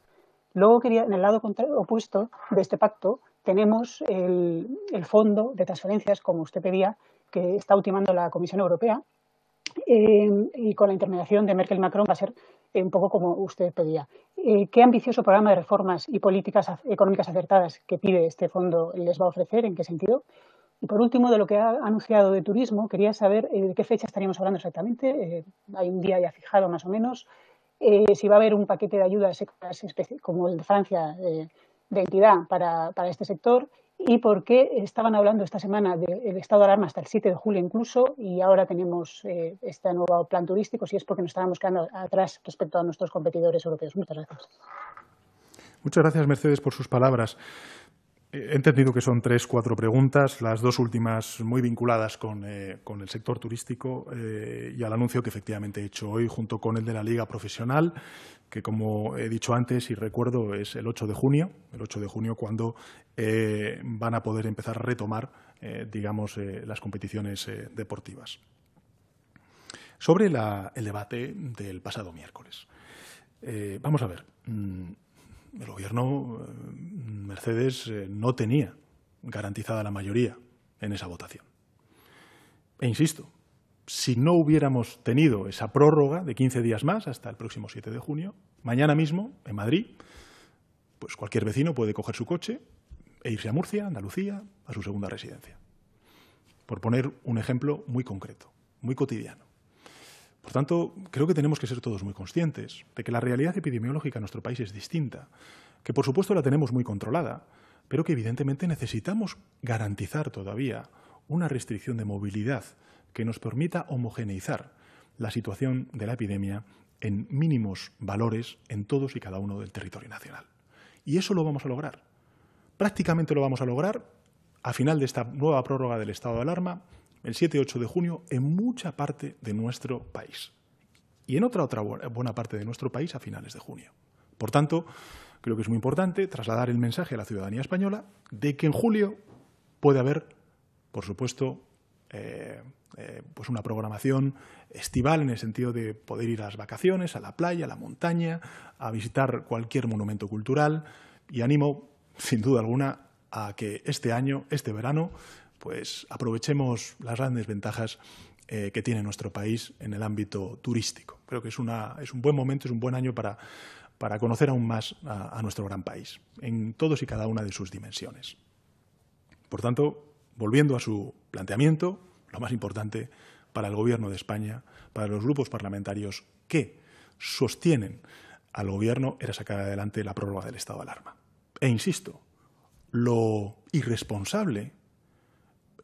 Luego, quería, en el lado opuesto de este pacto, tenemos el fondo de transferencias, como usted pedía, que está ultimando la Comisión Europea, Em, y con la intermediación de Merkel Macron va a ser eh, un poco como usted pedía. Eh, ¿Qué ambicioso programa de reformas y políticas económicas acertadas que pide este fondo les va a ofrecer? ¿En qué sentido? Y por último, de lo que ha anunciado de turismo, quería saber eh, de qué fecha estaríamos hablando exactamente. hay un día ya fijado más o menos. si va a haber un paquete de ayudas como el de Francia de entidad para este sector y por qué estaban hablando esta semana del estado de alarma hasta el 7 de julio incluso y ahora tenemos eh, este nuevo plan turístico, si es porque nos estábamos quedando atrás respecto a nuestros competidores europeos. Muchas gracias. Muchas gracias, Mercedes, por sus palabras. He entendido que son tres, cuatro preguntas, las dos últimas muy vinculadas con, eh, el sector turístico eh, y al anuncio que efectivamente he hecho hoy junto con el de la Liga Profesional, que como he dicho antes y recuerdo es el 8 de junio, el 8 de junio cuando eh, van a poder empezar a retomar, digamos, las competiciones deportivas. Sobre el debate del pasado miércoles. vamos a ver. Mm, el gobierno eh, Mercedes eh, no tenía garantizada la mayoría en esa votación. E insisto, si no hubiéramos tenido esa prórroga de 15 días más hasta el próximo 7 de junio, mañana mismo en Madrid, pues cualquier vecino puede coger su coche e irse a Murcia, Andalucía, a su segunda residencia. Por poner un ejemplo muy concreto, muy cotidiano. Por tanto, creo que tenemos que ser todos muy conscientes de que la realidad epidemiológica en nuestro país es distinta, que por supuesto la tenemos muy controlada, pero que evidentemente necesitamos garantizar todavía una restricción de movilidad que nos permita homogeneizar la situación de la epidemia en mínimos valores en todos y cada uno del territorio nacional. Y eso lo vamos a lograr. Prácticamente lo vamos a lograr a final de esta nueva prórroga del estado de alarma, el 7 8 de junio en mucha parte de nuestro país y en otra, otra buena parte de nuestro país a finales de junio. Por tanto, creo que es muy importante trasladar el mensaje a la ciudadanía española de que en julio puede haber, por supuesto, eh, eh, pues una programación estival en el sentido de poder ir a las vacaciones, a la playa, a la montaña, a visitar cualquier monumento cultural. Y animo, sin duda alguna, a que este año, este verano, pues aprovechemos las grandes ventajas eh, que tiene nuestro país en el ámbito turístico. Creo que es, un buen momento, es un buen año para, conocer aún más a, a nuestro gran país, en todos y cada una de sus dimensiones. Por tanto, volviendo a su planteamiento, lo más importante para el Gobierno de España, para los grupos parlamentarios que sostienen al Gobierno, era sacar adelante la prórroga del estado de alarma. E insisto, lo irresponsable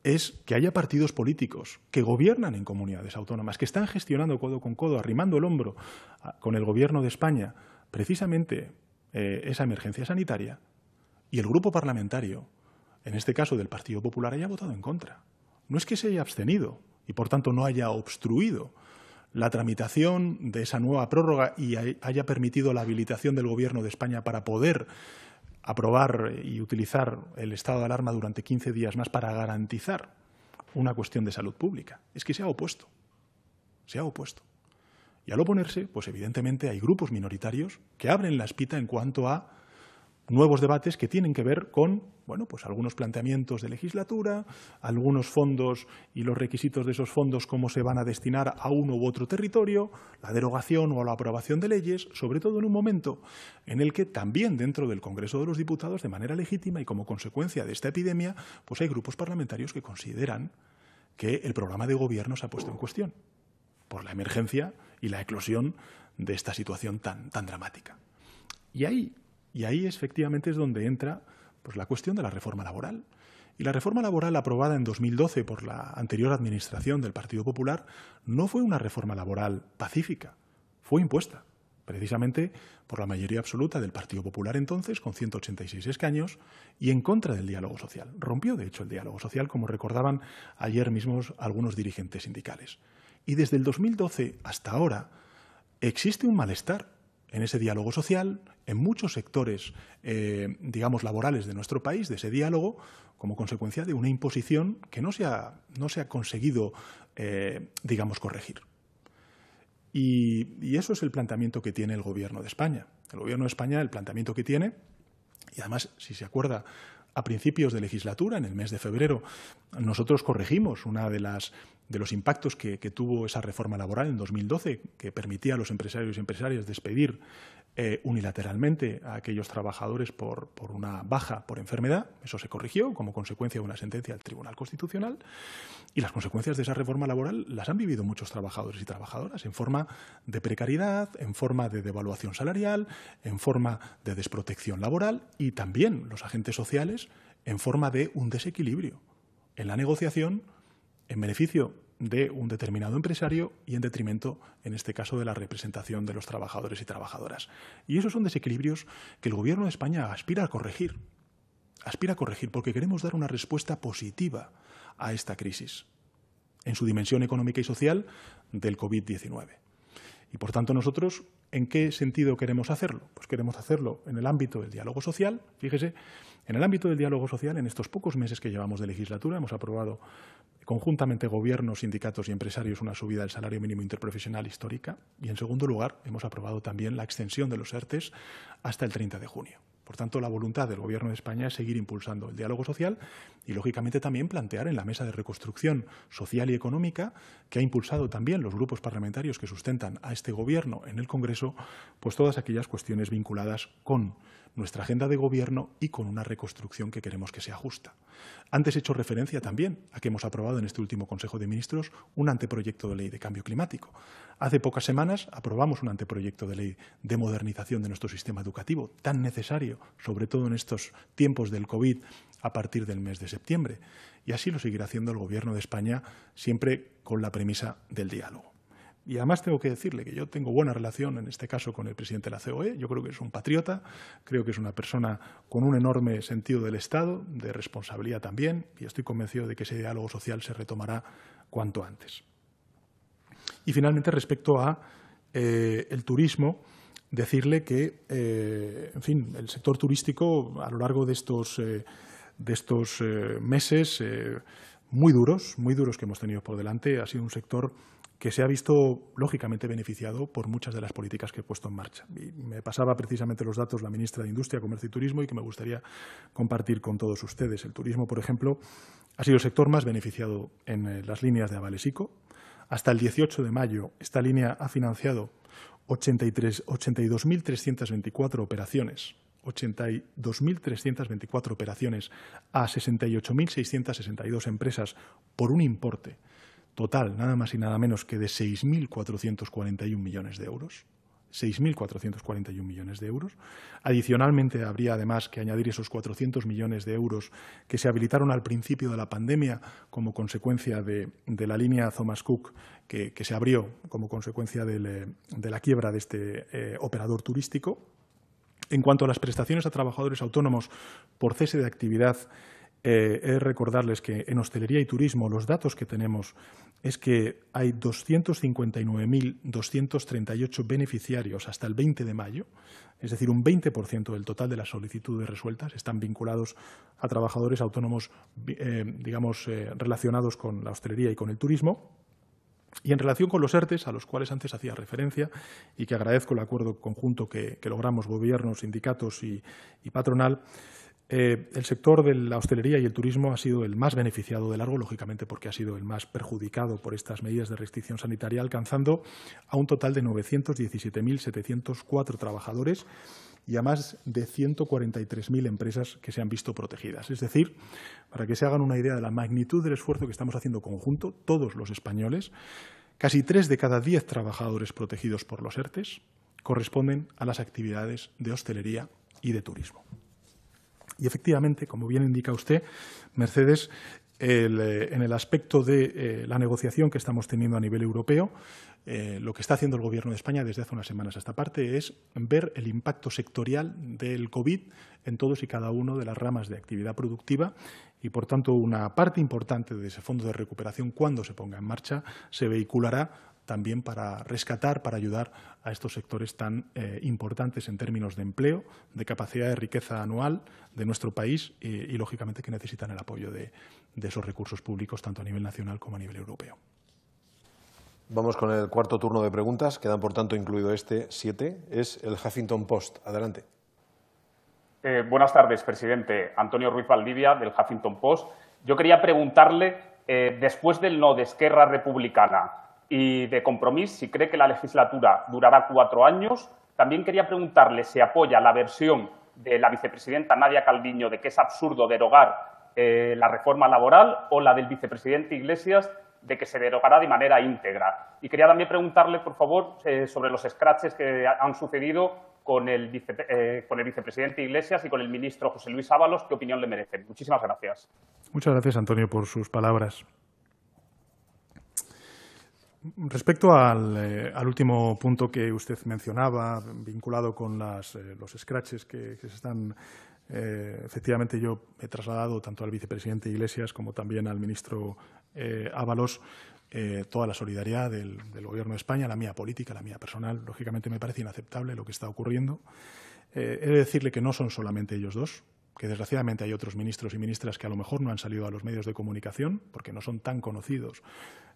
es que haya partidos políticos que gobiernan en comunidades autónomas, que están gestionando codo con codo, arrimando el hombro con el Gobierno de España, precisamente eh, esa emergencia sanitaria, y el grupo parlamentario, en este caso del Partido Popular, haya votado en contra. No es que se haya abstenido y, por tanto, no haya obstruido la tramitación de esa nueva prórroga y haya permitido la habilitación del Gobierno de España para poder aprobar y utilizar el estado de alarma durante 15 días más para garantizar una cuestión de salud pública. Es que se ha opuesto. Se ha opuesto. Y al oponerse, pues evidentemente hay grupos minoritarios que abren la espita en cuanto a nuevos debates que tienen que ver con bueno, pues algunos planteamientos de legislatura, algunos fondos y los requisitos de esos fondos, cómo se van a destinar a uno u otro territorio, la derogación o la aprobación de leyes, sobre todo en un momento en el que también dentro del Congreso de los Diputados, de manera legítima y como consecuencia de esta epidemia, pues hay grupos parlamentarios que consideran que el programa de gobierno se ha puesto en cuestión por la emergencia y la eclosión de esta situación tan, tan dramática. Y ahí y ahí efectivamente es donde entra pues, la cuestión de la reforma laboral. Y la reforma laboral aprobada en 2012 por la anterior administración del Partido Popular no fue una reforma laboral pacífica, fue impuesta, precisamente por la mayoría absoluta del Partido Popular entonces, con 186 escaños, y en contra del diálogo social. Rompió, de hecho, el diálogo social, como recordaban ayer mismos algunos dirigentes sindicales. Y desde el 2012 hasta ahora existe un malestar en ese diálogo social, en muchos sectores, eh, digamos, laborales de nuestro país, de ese diálogo, como consecuencia de una imposición que no se ha, no se ha conseguido, eh, digamos, corregir. Y, y, eso es el planteamiento que tiene el Gobierno de España. El Gobierno de España, el planteamiento que tiene, y además, si se acuerda, a principios de legislatura, en el mes de febrero, nosotros corregimos una de las de los impactos que, tuvo esa reforma laboral en 2012, que permitía a los empresarios y empresarias despedir eh, unilateralmente a aquellos trabajadores por, por, una baja por enfermedad. Eso se corrigió como consecuencia de una sentencia del Tribunal Constitucional. Y las consecuencias de esa reforma laboral las han vivido muchos trabajadores y trabajadoras en forma de precariedad, en forma de devaluación salarial, en forma de desprotección laboral y también los agentes sociales en forma de un desequilibrio en la negociación en beneficio de un determinado empresario y en detrimento, en este caso, de la representación de los trabajadores y trabajadoras. Y esos son desequilibrios que el Gobierno de España aspira a corregir. Aspira a corregir porque queremos dar una respuesta positiva a esta crisis en su dimensión económica y social del COVID-19. Y por tanto nosotros, ¿en qué sentido queremos hacerlo? Pues queremos hacerlo en el ámbito del diálogo social. Fíjese, en el ámbito del diálogo social, en estos pocos meses que llevamos de legislatura, hemos aprobado conjuntamente gobiernos, sindicatos y empresarios una subida del salario mínimo interprofesional histórica. Y, en segundo lugar, hemos aprobado también la extensión de los ERTES hasta el 30 de junio. Por tanto, la voluntad del Gobierno de España es seguir impulsando el diálogo social y, lógicamente, también plantear en la mesa de reconstrucción social y económica que ha impulsado también los grupos parlamentarios que sustentan a este Gobierno en el Congreso, pues todas aquellas cuestiones vinculadas con nuestra agenda de gobierno y con una reconstrucción que queremos que sea justa. Antes he hecho referencia también a que hemos aprobado en este último Consejo de Ministros un anteproyecto de ley de cambio climático. Hace pocas semanas aprobamos un anteproyecto de ley de modernización de nuestro sistema educativo, tan necesario, sobre todo en estos tiempos del COVID, a partir del mes de septiembre. Y así lo seguirá haciendo el Gobierno de España, siempre con la premisa del diálogo y además tengo que decirle que yo tengo buena relación, en este caso, con el presidente de la COE. Yo creo que es un patriota, creo que es una persona con un enorme sentido del Estado, de responsabilidad también, y estoy convencido de que ese diálogo social se retomará cuanto antes. Y finalmente, respecto a eh, el turismo, decirle que, eh, en fin, el sector turístico a lo largo de estos, eh, de estos meses muy duros, muy duros que hemos tenido por delante, ha sido un sector que se ha visto lógicamente beneficiado por muchas de las políticas que he puesto en marcha. me pasaba precisamente los datos la ministra de Industria, Comercio y Turismo y que me gustaría compartir con todos ustedes. El turismo, por ejemplo, ha sido el sector más beneficiado en eh, las líneas de Avalesico. Hasta el 18 de mayo, esta línea ha financiado 82.324 operaciones 82.324 operaciones a 68.662 empresas por un importe total, nada más y nada menos que de 6.441 millones de euros. 6.441 millones de euros. Adicionalmente, habría además que añadir esos 400 millones de euros que se habilitaron al principio de la pandemia como consecuencia de, la línea Thomas Cook que, se abrió como consecuencia eh, de la quiebra de este eh, operador turístico. En cuanto a las prestaciones a trabajadores autónomos por cese de actividad, eh, es recordarles que en hostelería y turismo los datos que tenemos es que hay 259.238 beneficiarios hasta el 20 de mayo, es decir, un 20% del total de las solicitudes resueltas están vinculados a trabajadores autónomos, eh, digamos, eh, relacionados con la hostelería y con el turismo. Y en relación con los ERTES, a los cuales antes hacía referencia y que agradezco el acuerdo conjunto que, logramos gobierno, sindicatos y patronal, eh, el sector de la hostelería y el turismo ha sido el más beneficiado de largo, lógicamente porque ha sido el más perjudicado por estas medidas de restricción sanitaria, alcanzando a un total de 917.704 trabajadores y a más de 143.000 empresas que se han visto protegidas. Es decir, para que se hagan una idea de la magnitud del esfuerzo que estamos haciendo conjunto, todos los españoles, casi tres de cada diez trabajadores protegidos por los ERTES corresponden a las actividades de hostelería y de turismo. Y efectivamente, como bien indica usted, Mercedes, eh, en el aspecto de eh, la negociación que estamos teniendo a nivel europeo, eh, lo que está haciendo el Gobierno de España desde hace unas semanas a esta parte es ver el impacto sectorial del COVID en todos y cada uno de las ramas de actividad productiva y, por tanto, una parte importante de ese fondo de recuperación, cuando se ponga en marcha, se vehiculará también para rescatar, para ayudar a estos sectores tan eh, importantes en términos de empleo, de capacidad de riqueza anual de nuestro país y, lógicamente, que necesitan el apoyo de, esos recursos públicos, tanto a nivel nacional como a nivel europeo. Vamos con el cuarto turno de preguntas, quedan por tanto incluido este, siete. Es el Huffington Post. Adelante. Eh, buenas tardes, presidente. Antonio Ruiz Valdivia, del Huffington Post. Yo quería preguntarle, eh, después del no de Esquerra Republicana, y de compromiso, si cree que la legislatura durará cuatro años. También quería preguntarle si apoya la versión de la vicepresidenta Nadia Calviño de que es absurdo derogar eh, la reforma laboral o la del vicepresidente Iglesias de que se derogará de manera íntegra. Y quería también preguntarle, por favor, eh, sobre los scratches que han sucedido con el, eh, con el vicepresidente Iglesias y con el ministro José Luis Ábalos. ¿Qué opinión le merecen? Muchísimas gracias. Muchas gracias, Antonio, por sus palabras. Respecto eh, al, último punto que usted mencionaba, vinculado con eh, los scratches que, se están. Eh, efectivamente, yo he trasladado tanto al vicepresidente Iglesias como también al ministro Ábalos toda la solidaridad del, del, Gobierno de España, la mía política, la mía personal. Lógicamente, me parece inaceptable lo que está ocurriendo. he de decirle que no son solamente ellos dos que desgraciadamente hay otros ministros y ministras que a lo mejor no han salido a los medios de comunicación porque no son tan conocidos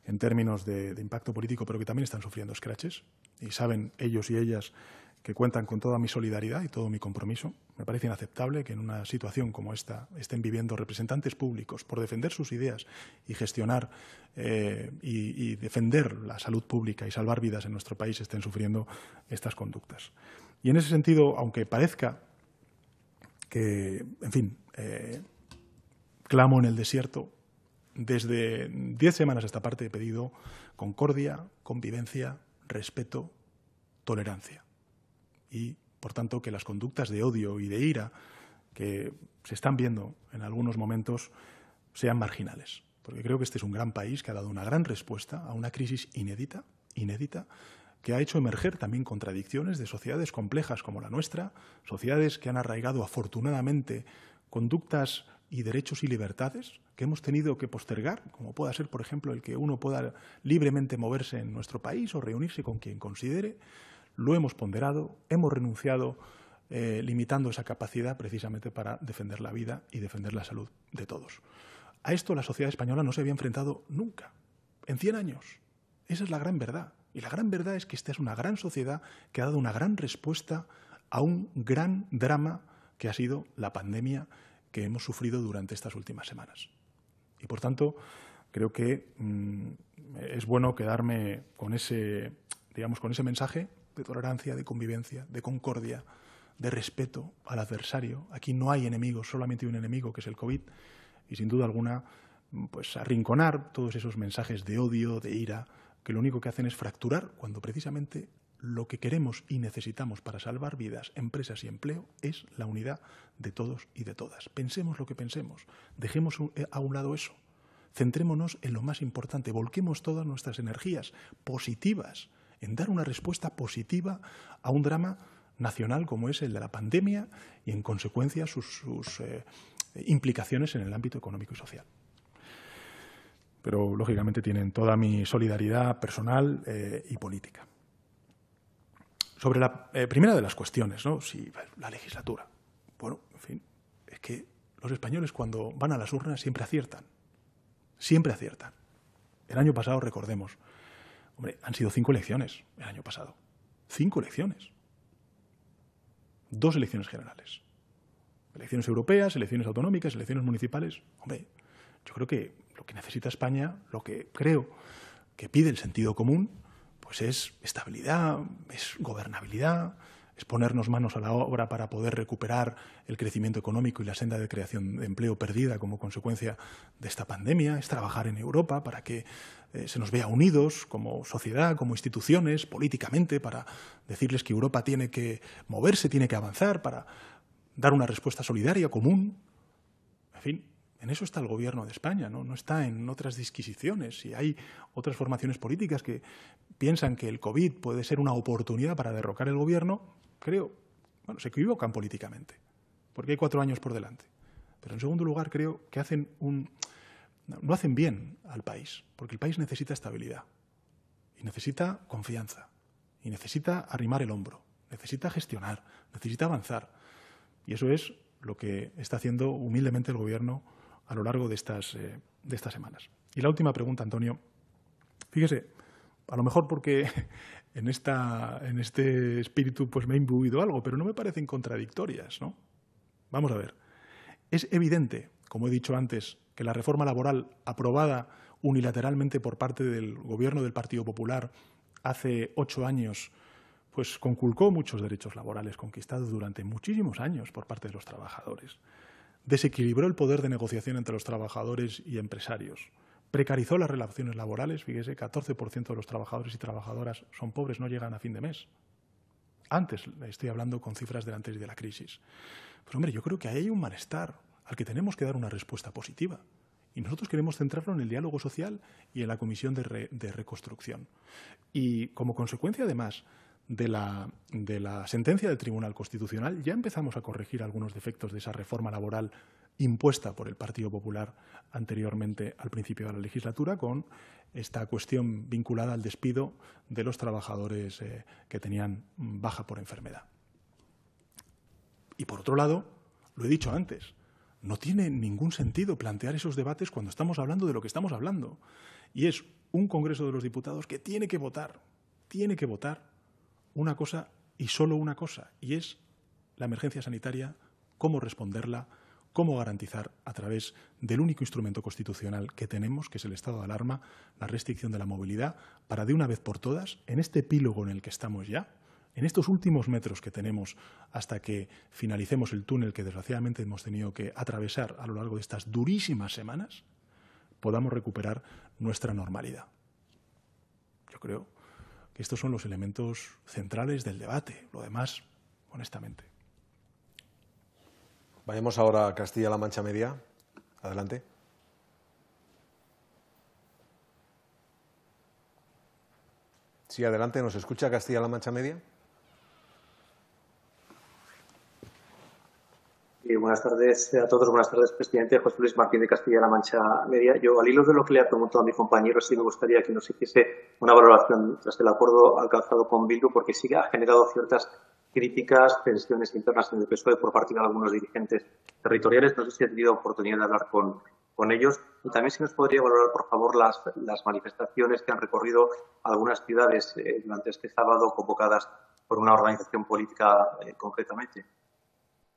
en términos de, impacto político, pero que también están sufriendo scratches y saben ellos y ellas que cuentan con toda mi solidaridad y todo mi compromiso. Me parece inaceptable que en una situación como esta estén viviendo representantes públicos por defender sus ideas y gestionar eh, y, defender la salud pública y salvar vidas en nuestro país estén sufriendo estas conductas. Y en ese sentido, aunque parezca que, en fin, eh, clamo en el desierto. Desde diez semanas a esta parte he pedido concordia, convivencia, respeto, tolerancia. Y, por tanto, que las conductas de odio y de ira que se están viendo en algunos momentos sean marginales. Porque creo que este es un gran país que ha dado una gran respuesta a una crisis inédita, inédita, que ha hecho emerger también contradicciones de sociedades complejas como la nuestra, sociedades que han arraigado afortunadamente conductas y derechos y libertades que hemos tenido que postergar, como pueda ser, por ejemplo, el que uno pueda libremente moverse en nuestro país o reunirse con quien considere, lo hemos ponderado, hemos renunciado, eh, limitando esa capacidad precisamente para defender la vida y defender la salud de todos. A esto la sociedad española no se había enfrentado nunca, en 100 años. Esa es la gran verdad. Y la gran verdad es que esta es una gran sociedad que ha dado una gran respuesta a un gran drama que ha sido la pandemia que hemos sufrido durante estas últimas semanas. Y por tanto, creo que mm, es bueno quedarme con ese, digamos, con ese mensaje de tolerancia, de convivencia, de concordia, de respeto al adversario. Aquí no hay enemigos, solamente hay un enemigo que es el COVID y sin duda alguna pues arrinconar todos esos mensajes de odio, de ira, que lo único que hacen es fracturar cuando precisamente lo que queremos y necesitamos para salvar vidas, empresas y empleo es la unidad de todos y de todas. Pensemos lo que pensemos, dejemos eh, a un lado eso, centrémonos en lo más importante, volquemos todas nuestras energías positivas en dar una respuesta positiva a un drama nacional como es el de la pandemia y en consecuencia sus, eh, implicaciones en el ámbito económico y social pero lógicamente tienen toda mi solidaridad personal eh, y política. Sobre la eh, primera de las cuestiones, ¿no? Si la legislatura. Bueno, en fin, es que los españoles cuando van a las urnas siempre aciertan. Siempre aciertan. El año pasado, recordemos, hombre, han sido cinco elecciones el año pasado. Cinco elecciones. Dos elecciones generales. Elecciones europeas, elecciones autonómicas, elecciones municipales. Hombre, yo creo que lo que necesita España, lo que creo que pide el sentido común, pues es estabilidad, es gobernabilidad, es ponernos manos a la obra para poder recuperar el crecimiento económico y la senda de creación de empleo perdida como consecuencia de esta pandemia, es trabajar en Europa para que eh, se nos vea unidos como sociedad, como instituciones, políticamente, para decirles que Europa tiene que moverse, tiene que avanzar, para dar una respuesta solidaria, común. En fin, en eso está el gobierno de España, ¿no? está en otras disquisiciones. Si hay otras formaciones políticas que piensan que el COVID puede ser una oportunidad para derrocar el gobierno, creo, bueno, se equivocan políticamente, porque hay cuatro años por delante. Pero en segundo lugar, creo que hacen un, no hacen bien al país, porque el país necesita estabilidad y necesita confianza y necesita arrimar el hombro, necesita gestionar, necesita avanzar. Y eso es lo que está haciendo humildemente el gobierno a lo largo de estas, eh, de estas semanas. Y la última pregunta, Antonio. Fíjese, a lo mejor porque en, en este espíritu pues me ha imbuido algo, pero no me parecen contradictorias. ¿no? Vamos a ver. Es evidente, como he dicho antes, que la reforma laboral aprobada unilateralmente por parte del Gobierno del Partido Popular hace ocho años, pues conculcó muchos derechos laborales conquistados durante muchísimos años por parte de los trabajadores desequilibró el poder de negociación entre los trabajadores y empresarios, precarizó las relaciones laborales, fíjese, 14% de los trabajadores y trabajadoras son pobres, no llegan a fin de mes. Antes, estoy hablando con cifras del antes de la crisis. Pero pues hombre, yo creo que ahí hay un malestar al que tenemos que dar una respuesta positiva. Y nosotros queremos centrarlo en el diálogo social y en la comisión de reconstrucción. Y como consecuencia, además, de la, sentencia del Tribunal Constitucional, ya empezamos a corregir algunos defectos de esa reforma laboral impuesta por el Partido Popular anteriormente al principio de la legislatura con esta cuestión vinculada al despido de los trabajadores eh, que tenían baja por enfermedad. Y por otro lado, lo he dicho antes, no tiene ningún sentido plantear esos debates cuando estamos hablando de lo que estamos hablando. Y es un Congreso de los Diputados que tiene que votar, tiene que votar una cosa y solo una cosa, y es la emergencia sanitaria, cómo responderla, cómo garantizar a través del único instrumento constitucional que tenemos, que es el estado de alarma, la restricción de la movilidad, para de una vez por todas, en este epílogo en el que estamos ya, en estos últimos metros que tenemos hasta que finalicemos el túnel que desgraciadamente hemos tenido que atravesar a lo largo de estas durísimas semanas, podamos recuperar nuestra normalidad. Yo creo estos son los elementos centrales del debate, lo demás, honestamente. Vayamos ahora a Castilla-La Mancha Media. Adelante. Sí, adelante, ¿nos escucha Castilla-La Mancha Media? buenas tardes a todos. Buenas tardes, presidente José Luis Martín de Castilla-La Mancha Media. Yo, al hilo de lo que le ha preguntado a mi compañero, sí me gustaría que nos hiciese una valoración tras el acuerdo alcanzado con Bildu, porque sí ha generado ciertas críticas, tensiones internas en el PSOE por parte de algunos dirigentes territoriales. No sé si ha tenido oportunidad de hablar con, con ellos. Y también si nos podría valorar, por favor, las, las manifestaciones que han recorrido algunas ciudades eh, durante este sábado convocadas por una organización política eh, concretamente.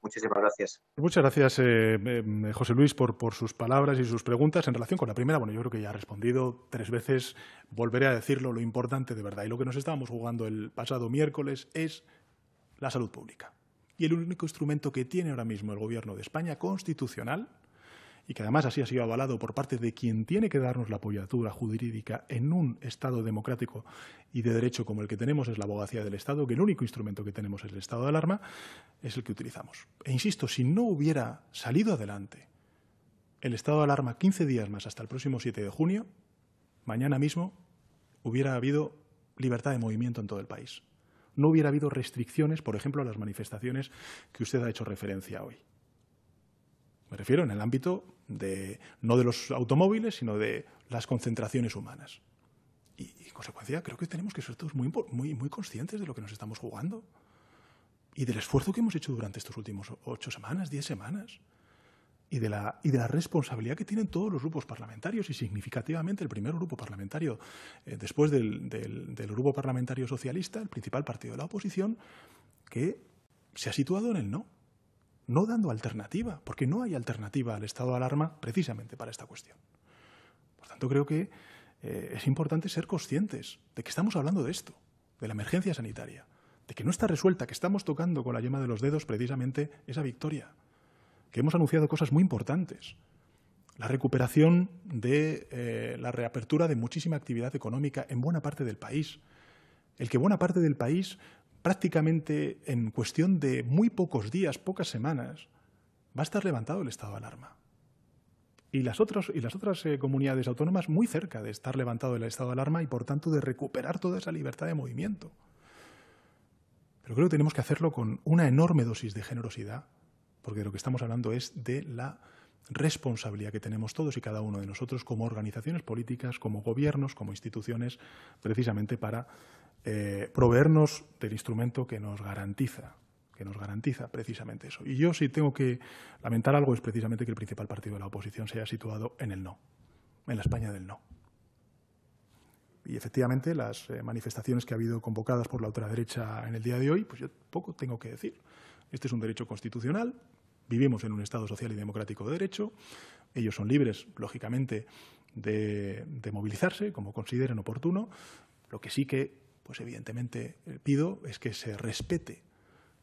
Muchísimas gracias. Muchas gracias, eh, eh, José Luis, por, por, sus palabras y sus preguntas. En relación con la primera, bueno, yo creo que ya ha respondido tres veces. Volveré a decirlo, lo importante de verdad y lo que nos estábamos jugando el pasado miércoles es la salud pública. Y el único instrumento que tiene ahora mismo el Gobierno de España constitucional y que además así ha sido avalado por parte de quien tiene que darnos la apoyatura jurídica en un Estado democrático y de derecho como el que tenemos es la abogacía del Estado, que el único instrumento que tenemos es el estado de alarma, es el que utilizamos. E insisto, si no hubiera salido adelante el estado de alarma 15 días más hasta el próximo 7 de junio, mañana mismo hubiera habido libertad de movimiento en todo el país. No hubiera habido restricciones, por ejemplo, a las manifestaciones que usted ha hecho referencia hoy. Me refiero en el ámbito de, no de los automóviles, sino de las concentraciones humanas. Y, en consecuencia, creo que tenemos que ser todos muy, muy, muy conscientes de lo que nos estamos jugando y del esfuerzo que hemos hecho durante estos últimos ocho semanas, diez semanas, y de, la, y de la responsabilidad que tienen todos los grupos parlamentarios y significativamente el primer grupo parlamentario, eh, después del grupo parlamentario socialista, el principal partido de la oposición, que se ha situado en el no no dando alternativa, porque no hay alternativa al estado de alarma precisamente para esta cuestión. Por tanto, creo que eh, es importante ser conscientes de que estamos hablando de esto, de la emergencia sanitaria, de que no está resuelta, que estamos tocando con la yema de los dedos precisamente esa victoria, que hemos anunciado cosas muy importantes. La recuperación de eh, la reapertura de muchísima actividad económica en buena parte del país, el que buena parte del país prácticamente en cuestión de muy pocos días, pocas semanas, va a estar levantado el estado de alarma. Y las otras, y las otras eh, comunidades autónomas muy cerca de estar levantado el estado de alarma y, por tanto, de recuperar toda esa libertad de movimiento. Pero creo que tenemos que hacerlo con una enorme dosis de generosidad, porque de lo que estamos hablando es de la responsabilidad que tenemos todos y cada uno de nosotros como organizaciones políticas, como gobiernos, como instituciones, precisamente para eh, proveernos del instrumento que nos garantiza que nos garantiza precisamente eso. Y yo si tengo que lamentar algo es precisamente que el principal partido de la oposición se haya situado en el no, en la España del no. Y efectivamente las eh, manifestaciones que ha habido convocadas por la ultraderecha en el día de hoy, pues yo poco tengo que decir. Este es un derecho constitucional, vivimos en un Estado social y democrático de derecho, ellos son libres, lógicamente, de, de movilizarse como consideren oportuno. Lo que sí que pues evidentemente eh, pido es que se respete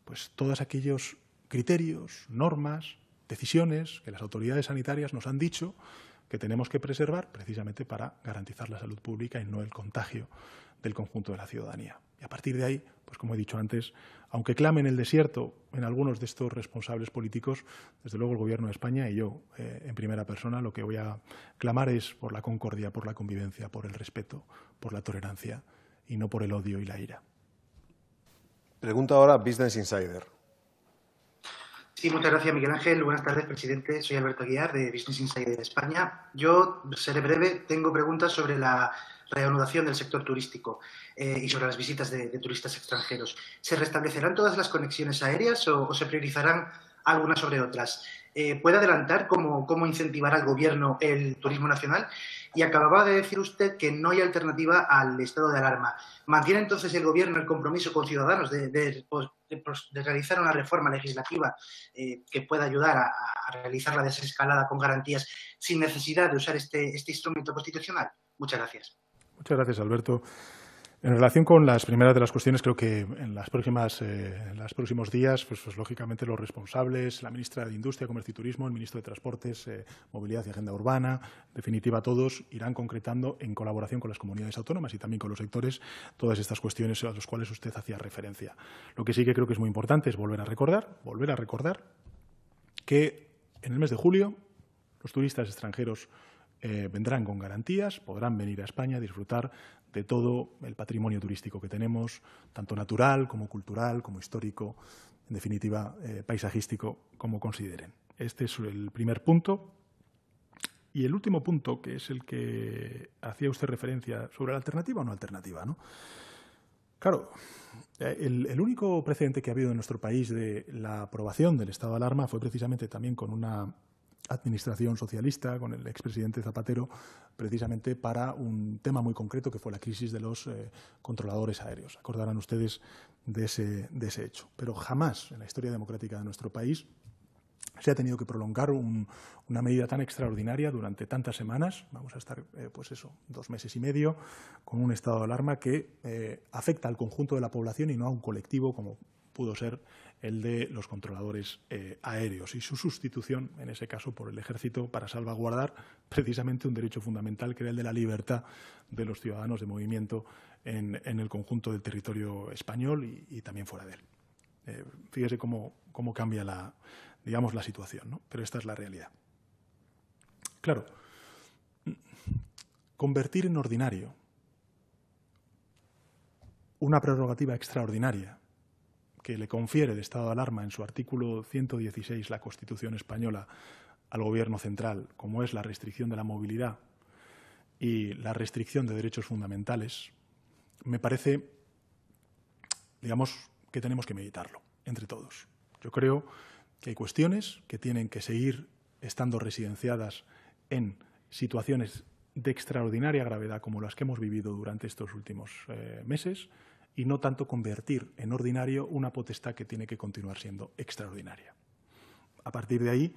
pues todos aquellos criterios, normas, decisiones que las autoridades sanitarias nos han dicho que tenemos que preservar precisamente para garantizar la salud pública y no el contagio del conjunto de la ciudadanía. Y a partir de ahí, pues como he dicho antes, aunque clamen el desierto en algunos de estos responsables políticos, desde luego el Gobierno de España y yo eh, en primera persona lo que voy a clamar es por la concordia, por la convivencia, por el respeto, por la tolerancia y no por el odio y la ira. Pregunta ahora Business Insider. Sí, muchas gracias, Miguel Ángel. Buenas tardes, presidente. Soy Alberto Aguiar, de Business Insider de España. Yo seré breve. Tengo preguntas sobre la reanudación del sector turístico eh, y sobre las visitas de, turistas extranjeros. ¿Se restablecerán todas las conexiones aéreas o, se priorizarán algunas sobre otras? Eh, ¿Puede adelantar cómo, cómo incentivará al Gobierno el turismo nacional? y acababa de decir usted que no hay alternativa al estado de alarma. ¿Mantiene entonces el Gobierno el compromiso con Ciudadanos de, pues, pues, realizar una reforma legislativa eh, que pueda ayudar a, realizar la desescalada con garantías sin necesidad de usar este, este instrumento constitucional? Muchas gracias. Muchas gracias, Alberto. En relación con las primeras de las cuestiones, creo que en, las próximas, eh, los próximos días, pues, pues, lógicamente los responsables, la ministra de Industria, Comercio y Turismo, el ministro de Transportes, eh, Movilidad y Agenda Urbana, en definitiva todos irán concretando en colaboración con las comunidades autónomas y también con los sectores todas estas cuestiones a las cuales usted hacía referencia. Lo que sí que creo que es muy importante es volver a recordar, volver a recordar que en el mes de julio los turistas extranjeros eh, vendrán con garantías, podrán venir a España a disfrutar de todo el patrimonio turístico que tenemos, tanto natural como cultural, como histórico, en definitiva, eh, paisajístico, como consideren. Este es el primer punto. Y el último punto, que es el que hacía usted referencia sobre la alternativa o no alternativa. ¿no? Claro, eh, el, el, único precedente que ha habido en nuestro país de la aprobación del estado de alarma fue precisamente también con una administración socialista, con el expresidente Zapatero, precisamente para un tema muy concreto que fue la crisis de los eh, controladores aéreos. Acordarán ustedes de ese, de hecho. Pero jamás en la historia democrática de nuestro país se ha tenido que prolongar una medida tan extraordinaria durante tantas semanas, vamos a estar, eh, pues eso, dos meses y medio, con un estado de alarma que eh, afecta al conjunto de la población y no a un colectivo como pudo ser el de los controladores eh, aéreos y su sustitución, en ese caso, por el ejército para salvaguardar precisamente un derecho fundamental que era el de la libertad de los ciudadanos de movimiento en, el conjunto del territorio español y, también fuera de él. Eh, fíjese cómo, cómo, cambia la, digamos, la situación, ¿no? pero esta es la realidad. Claro, convertir en ordinario una prerrogativa extraordinaria que le confiere de estado de alarma en su artículo 116 la Constitución española al Gobierno central, como es la restricción de la movilidad y la restricción de derechos fundamentales, me parece, digamos, que tenemos que meditarlo entre todos. Yo creo que hay cuestiones que tienen que seguir estando residenciadas en situaciones de extraordinaria gravedad como las que hemos vivido durante estos últimos eh, meses, y no tanto convertir en ordinario una potestad que tiene que continuar siendo extraordinaria. A partir de ahí,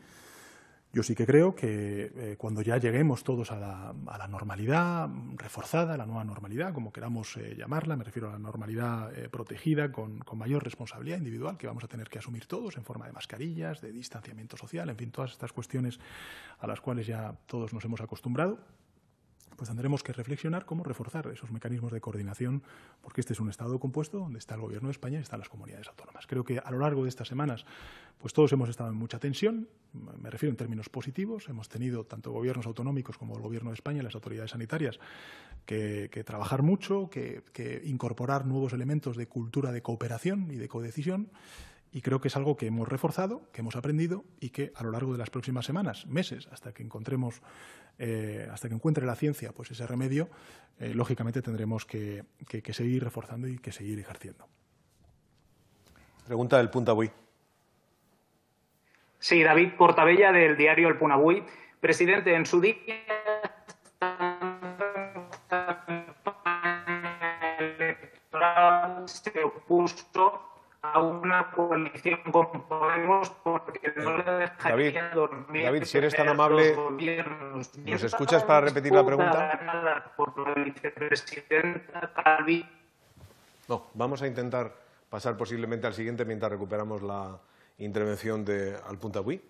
yo sí que creo que eh, cuando ya lleguemos todos a la, normalidad reforzada, la nueva normalidad, como queramos eh, llamarla, me refiero a la normalidad eh, protegida con, mayor responsabilidad individual que vamos a tener que asumir todos en forma de mascarillas, de distanciamiento social, en fin, todas estas cuestiones a las cuales ya todos nos hemos acostumbrado, pues tendremos que reflexionar cómo reforzar esos mecanismos de coordinación, porque este es un Estado compuesto donde está el Gobierno de España y están las comunidades autónomas. Creo que a lo largo de estas semanas, pues todos hemos estado en mucha tensión, me refiero en términos positivos, hemos tenido tanto gobiernos autonómicos como el Gobierno de España y las autoridades sanitarias que, trabajar mucho, que, que incorporar nuevos elementos de cultura de cooperación y de codecisión, y creo que es algo que hemos reforzado, que hemos aprendido y que a lo largo de las próximas semanas, meses, hasta que encontremos, eh, hasta que encuentre la ciencia pues ese remedio, eh, lógicamente tendremos que, seguir reforzando y que seguir ejerciendo. Pregunta del Puntabuy. Sí, David Portabella del diario El Punabuy. Presidente, en su día se opuso a una coalición con Podemos porque no le dejaría dormir. David, si eres tan amable, ¿nos escuchas para repetir la pregunta? No, vamos a intentar pasar posiblemente al siguiente mientras recuperamos la intervención de Bui.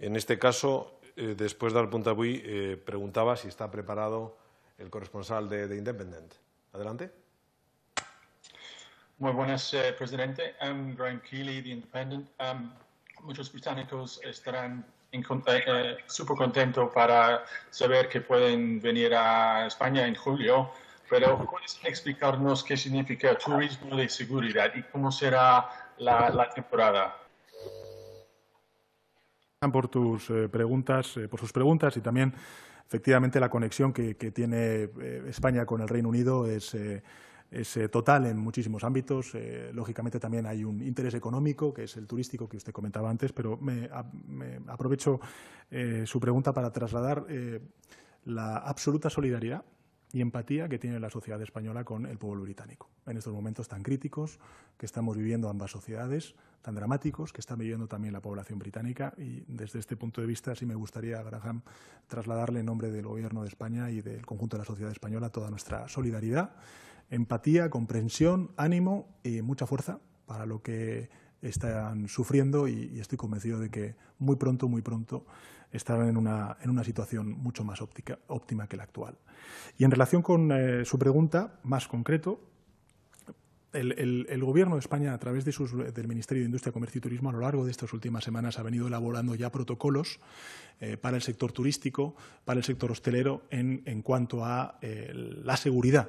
En este caso, eh, después de Alpunta eh, preguntaba si está preparado el corresponsal de, de Independent. Adelante. Muy buenas, eh, presidente. I'm Graham Keeley, The Independent. Um, muchos británicos estarán eh, eh, súper contentos para saber que pueden venir a España en julio, pero ¿puedes explicarnos qué significa turismo de seguridad y cómo será la, temporada? por tus preguntas, por sus preguntas y también efectivamente la conexión que, tiene España con el Reino Unido es es eh, total en muchísimos ámbitos. Eh, lógicamente también hay un interés económico, que es el turístico que usted comentaba antes, pero me, aprovecho eh, su pregunta para trasladar la absoluta solidaridad y empatía que tiene la sociedad española con el pueblo británico. En estos momentos tan críticos que estamos viviendo ambas sociedades, tan dramáticos que está viviendo también la población británica y desde este punto de vista sí me gustaría, Graham, trasladarle en nombre del Gobierno de España y del conjunto de la sociedad española toda nuestra solidaridad empatía, comprensión, ánimo y mucha fuerza para lo que están sufriendo y, estoy convencido de que muy pronto, muy pronto estarán en una, situación mucho más óptima que la actual. Y en relación con eh, su pregunta, más concreto, el, Gobierno de España, a través de del Ministerio de Industria, Comercio y Turismo, a lo largo de estas últimas semanas ha venido elaborando ya protocolos eh, para el sector turístico, para el sector hostelero, en, cuanto a eh, la seguridad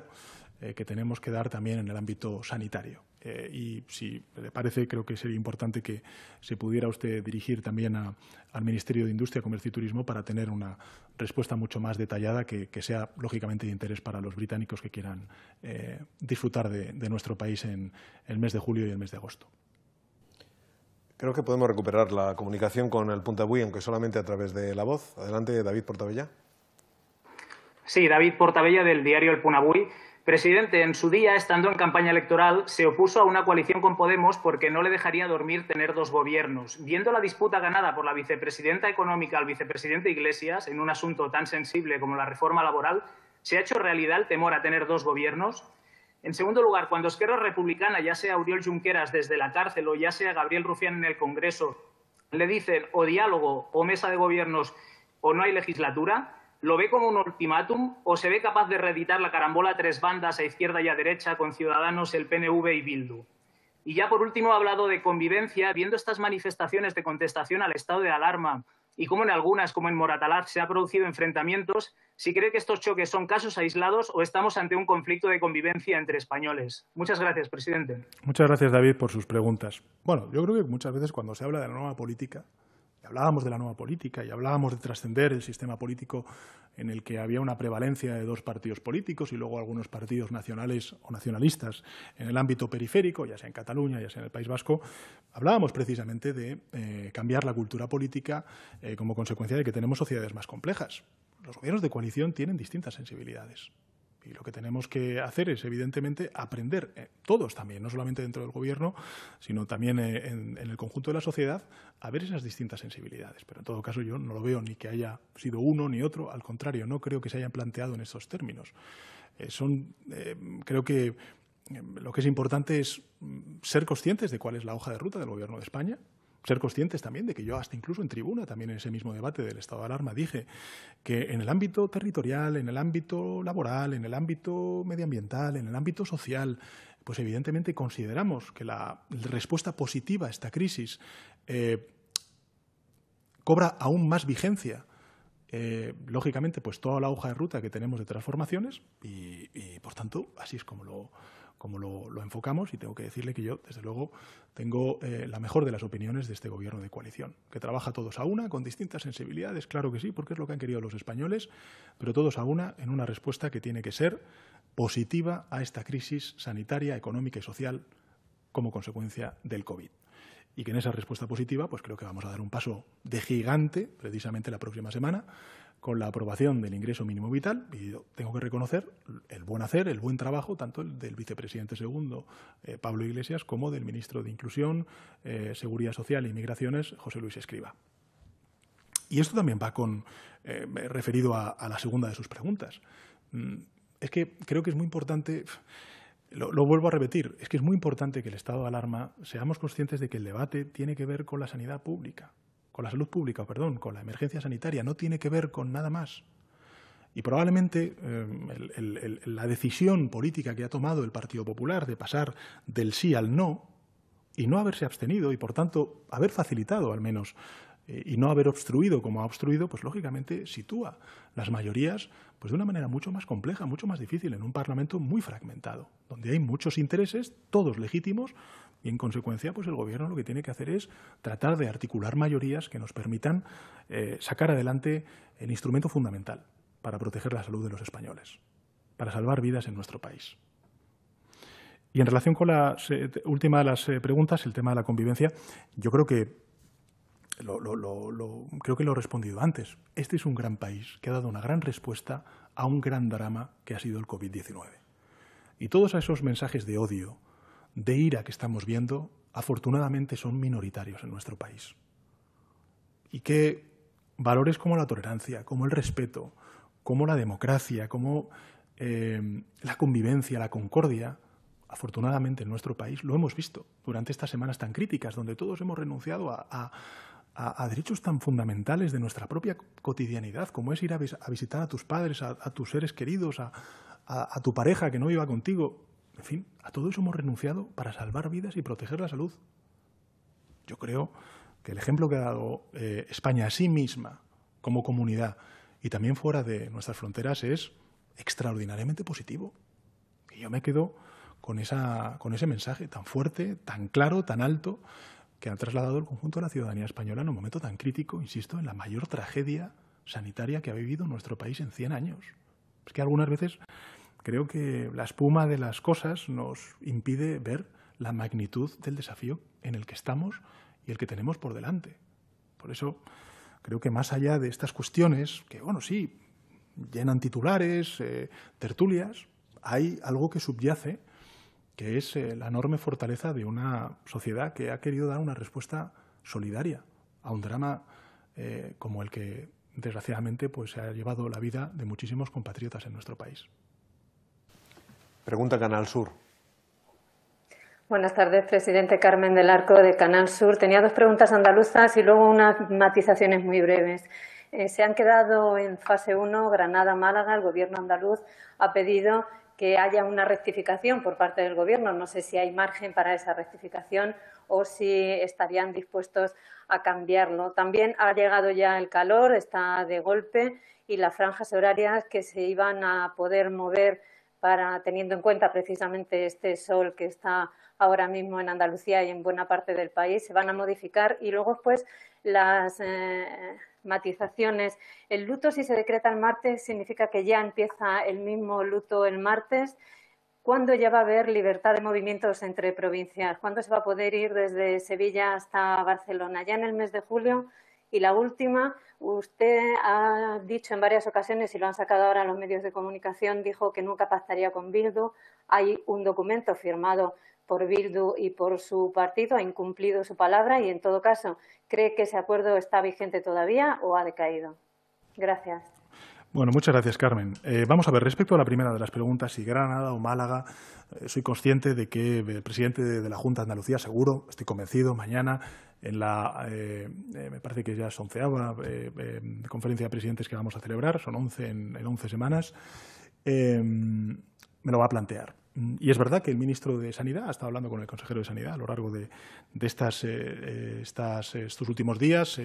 eh, que tenemos que dar también en el ámbito sanitario. Eh, y si le parece, creo que sería importante que se pudiera usted dirigir también al Ministerio de Industria, Comercio y Turismo para tener una respuesta mucho más detallada que, sea, lógicamente, de interés para los británicos que quieran eh, disfrutar de, nuestro país en el mes de julio y el mes de agosto. Creo que podemos recuperar la comunicación con el Bui, aunque solamente a través de la voz. Adelante, David Portabella. Sí, David Portabella del diario El Punabuy presidente, en su día, estando en campaña electoral, se opuso a una coalición con Podemos porque no le dejaría dormir tener dos gobiernos. Viendo la disputa ganada por la vicepresidenta económica al vicepresidente Iglesias en un asunto tan sensible como la reforma laboral, ¿se ha hecho realidad el temor a tener dos gobiernos? En segundo lugar, cuando Esquerra Republicana, ya sea Oriol Junqueras desde la cárcel o ya sea Gabriel Rufián en el Congreso, le dicen o diálogo o mesa de gobiernos o no hay legislatura, ¿Lo ve como un ultimátum o se ve capaz de reeditar la carambola a tres bandas a izquierda y a derecha con Ciudadanos, el PNV y Bildu? Y ya por último ha hablado de convivencia, viendo estas manifestaciones de contestación al estado de alarma y cómo en algunas, como en Moratalaz, se han producido enfrentamientos, si cree que estos choques son casos aislados o estamos ante un conflicto de convivencia entre españoles. Muchas gracias, presidente. Muchas gracias, David, por sus preguntas. Bueno, yo creo que muchas veces cuando se habla de la nueva política, hablábamos de la nueva política y hablábamos de trascender el sistema político en el que había una prevalencia de dos partidos políticos y luego algunos partidos nacionales o nacionalistas en el ámbito periférico, ya sea en Cataluña, ya sea en el País Vasco, hablábamos precisamente de eh, cambiar la cultura política eh, como consecuencia de que tenemos sociedades más complejas. Los gobiernos de coalición tienen distintas sensibilidades. Y lo que tenemos que hacer es, evidentemente, aprender, eh, todos también, no solamente dentro del gobierno, sino también eh, en, el conjunto de la sociedad, a ver esas distintas sensibilidades. Pero en todo caso, yo no lo veo ni que haya sido uno ni otro, al contrario, no creo que se hayan planteado en estos términos. Eh, son, creo que lo que es importante es mm, ser conscientes de cuál es la hoja de ruta del Gobierno de España, ser conscientes también de que yo hasta incluso en tribuna, también en ese mismo debate del estado de alarma, dije que en el ámbito territorial, en el ámbito laboral, en el ámbito medioambiental, en el ámbito social, pues evidentemente consideramos que la respuesta positiva a esta crisis eh, cobra aún más vigencia eh, lógicamente, pues toda la hoja de ruta que tenemos de transformaciones y, por tanto, así es como lo, como lo, enfocamos y tengo que decirle que yo, desde luego, tengo eh, la mejor de las opiniones de este gobierno de coalición, que trabaja todos a una, con distintas sensibilidades, claro que sí, porque es lo que han querido los españoles, pero todos a una en una respuesta que tiene que ser positiva a esta crisis sanitaria, económica y social como consecuencia del COVID y que en esa respuesta positiva, pues creo que vamos a dar un paso de gigante precisamente la próxima semana con la aprobación del ingreso mínimo vital, y tengo que reconocer el buen hacer, el buen trabajo, tanto del vicepresidente segundo, eh, Pablo Iglesias, como del ministro de Inclusión, eh, Seguridad Social e Inmigraciones, José Luis Escriba. Y esto también va con eh, referido a, la segunda de sus preguntas. Mm, es que creo que es muy importante, lo, lo, vuelvo a repetir, es que es muy importante que el estado de alarma seamos conscientes de que el debate tiene que ver con la sanidad pública con la salud pública, perdón, con la emergencia sanitaria, no tiene que ver con nada más. Y probablemente eh, la decisión política que ha tomado el Partido Popular de pasar del sí al no y no haberse abstenido y, por tanto, haber facilitado al menos eh, y no haber obstruido como ha obstruido, pues lógicamente sitúa las mayorías pues, de una manera mucho más compleja, mucho más difícil en un Parlamento muy fragmentado, donde hay muchos intereses, todos legítimos, y en consecuencia, pues el Gobierno lo que tiene que hacer es tratar de articular mayorías que nos permitan eh, sacar adelante el instrumento fundamental para proteger la salud de los españoles, para salvar vidas en nuestro país. Y en relación con la eh, última de las eh, preguntas, el tema de la convivencia, yo creo que creo que lo he respondido antes. Este es un gran país que ha dado una gran respuesta a un gran drama que ha sido el COVID-19. Y todos esos mensajes de odio, de ira que estamos viendo, afortunadamente son minoritarios en nuestro país. Y que valores como la tolerancia, como el respeto, como la democracia, como eh, la convivencia, la concordia, afortunadamente en nuestro país lo hemos visto durante estas semanas tan críticas, donde todos hemos renunciado a, derechos tan fundamentales de nuestra propia cotidianidad, como es ir a, visitar a tus padres, a, a tus seres queridos, a, tu pareja que no viva contigo. En fin, a todo eso hemos renunciado para salvar vidas y proteger la salud. Yo creo que el ejemplo que ha dado eh, España a sí misma como comunidad y también fuera de nuestras fronteras es extraordinariamente positivo. Y yo me quedo con, esa, con ese mensaje tan fuerte, tan claro, tan alto, que ha trasladado el conjunto de la ciudadanía española en un momento tan crítico, insisto, en la mayor tragedia sanitaria que ha vivido nuestro país en 100 años. Es que algunas veces Creo que la espuma de las cosas nos impide ver la magnitud del desafío en el que estamos y el que tenemos por delante. Por eso creo que más allá de estas cuestiones, que bueno, sí, llenan titulares, eh, tertulias, hay algo que subyace, que es eh, la enorme fortaleza de una sociedad que ha querido dar una respuesta solidaria a un drama eh, como el que desgraciadamente pues, se ha llevado la vida de muchísimos compatriotas en nuestro país. Pregunta Canal Sur. Buenas tardes, presidente Carmen del Arco de Canal Sur. Tenía dos preguntas andaluzas y luego unas matizaciones muy breves. Eh, se han quedado en fase 1 Granada-Málaga. El Gobierno andaluz ha pedido que haya una rectificación por parte del Gobierno. No sé si hay margen para esa rectificación o si estarían dispuestos a cambiarlo. También ha llegado ya el calor, está de golpe y las franjas horarias que se iban a poder mover para teniendo en cuenta precisamente este sol que está ahora mismo en Andalucía y en buena parte del país, se van a modificar y luego pues las eh, matizaciones. El luto si se decreta el martes significa que ya empieza el mismo luto el martes. ¿Cuándo ya va a haber libertad de movimientos entre provincias? ¿Cuándo se va a poder ir desde Sevilla hasta Barcelona? Ya en el mes de julio. Y la última, Usted ha dicho en varias ocasiones, y lo han sacado ahora los medios de comunicación, dijo que nunca pactaría con Bildu. Hay un documento firmado por Bildu y por su partido, ha incumplido su palabra y, en todo caso, ¿cree que ese acuerdo está vigente todavía o ha decaído? Gracias. Bueno, muchas gracias, Carmen. Eh, vamos a ver, respecto a la primera de las preguntas, si Granada o Málaga, eh, soy consciente de que el presidente de la Junta de Andalucía, seguro, estoy convencido, mañana en la, eh, eh, me parece que ya es onceava eh, conferencia de presidentes que vamos a celebrar, son once en, once 11 semanas, em, me lo va a plantear. Y es verdad que el ministro de Sanidad ha estado hablando con el consejero de Sanidad a lo largo de, estas estos últimos días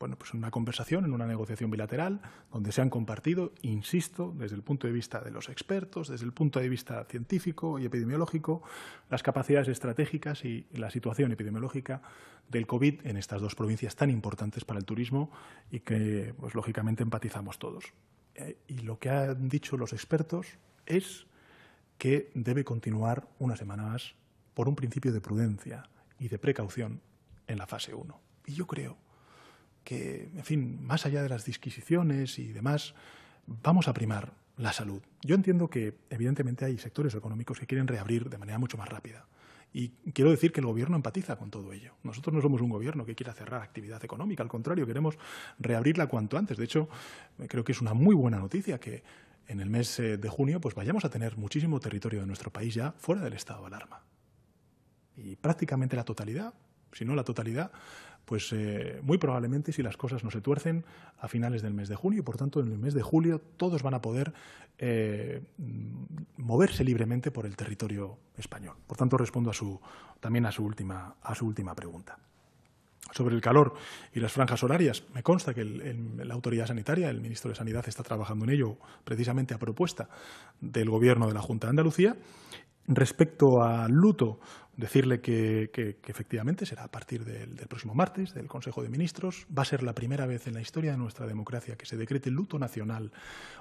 bueno, pues en una conversación, en una negociación bilateral, donde se han compartido, insisto, desde el punto de vista de los expertos, desde el punto de vista científico y epidemiológico, las capacidades estratégicas y la situación epidemiológica del COVID en estas dos provincias tan importantes para el turismo y que, pues, lógicamente, empatizamos todos. Eh, y lo que han dicho los expertos es que debe continuar una semana más por un principio de prudencia y de precaución en la fase 1. Y yo creo que, en fin, más allá de las disquisiciones y demás, vamos a primar la salud. Yo entiendo que, evidentemente, hay sectores económicos que quieren reabrir de manera mucho más rápida. Y quiero decir que el gobierno empatiza con todo ello. Nosotros no somos un gobierno que quiera cerrar actividad económica, al contrario, queremos reabrirla cuanto antes. De hecho, creo que es una muy buena noticia que en el mes eh, de junio pues vayamos a tener muchísimo territorio de nuestro país ya fuera del estado de alarma. Y prácticamente la totalidad, si no la totalidad, pues eh, muy probablemente, si las cosas no se tuercen, a finales del mes de junio y por tanto en el mes de julio todos van a poder eh, moverse libremente por el territorio español. Por tanto, respondo a su, también a su, última, a su última pregunta. Sobre el calor y las franjas horarias, me consta que la autoridad sanitaria, el ministro de Sanidad, está trabajando en ello precisamente a propuesta del Gobierno de la Junta de Andalucía. Respecto al luto, decirle que, efectivamente será a partir del, próximo martes del Consejo de Ministros. Va a ser la primera vez en la historia de nuestra democracia que se decrete luto nacional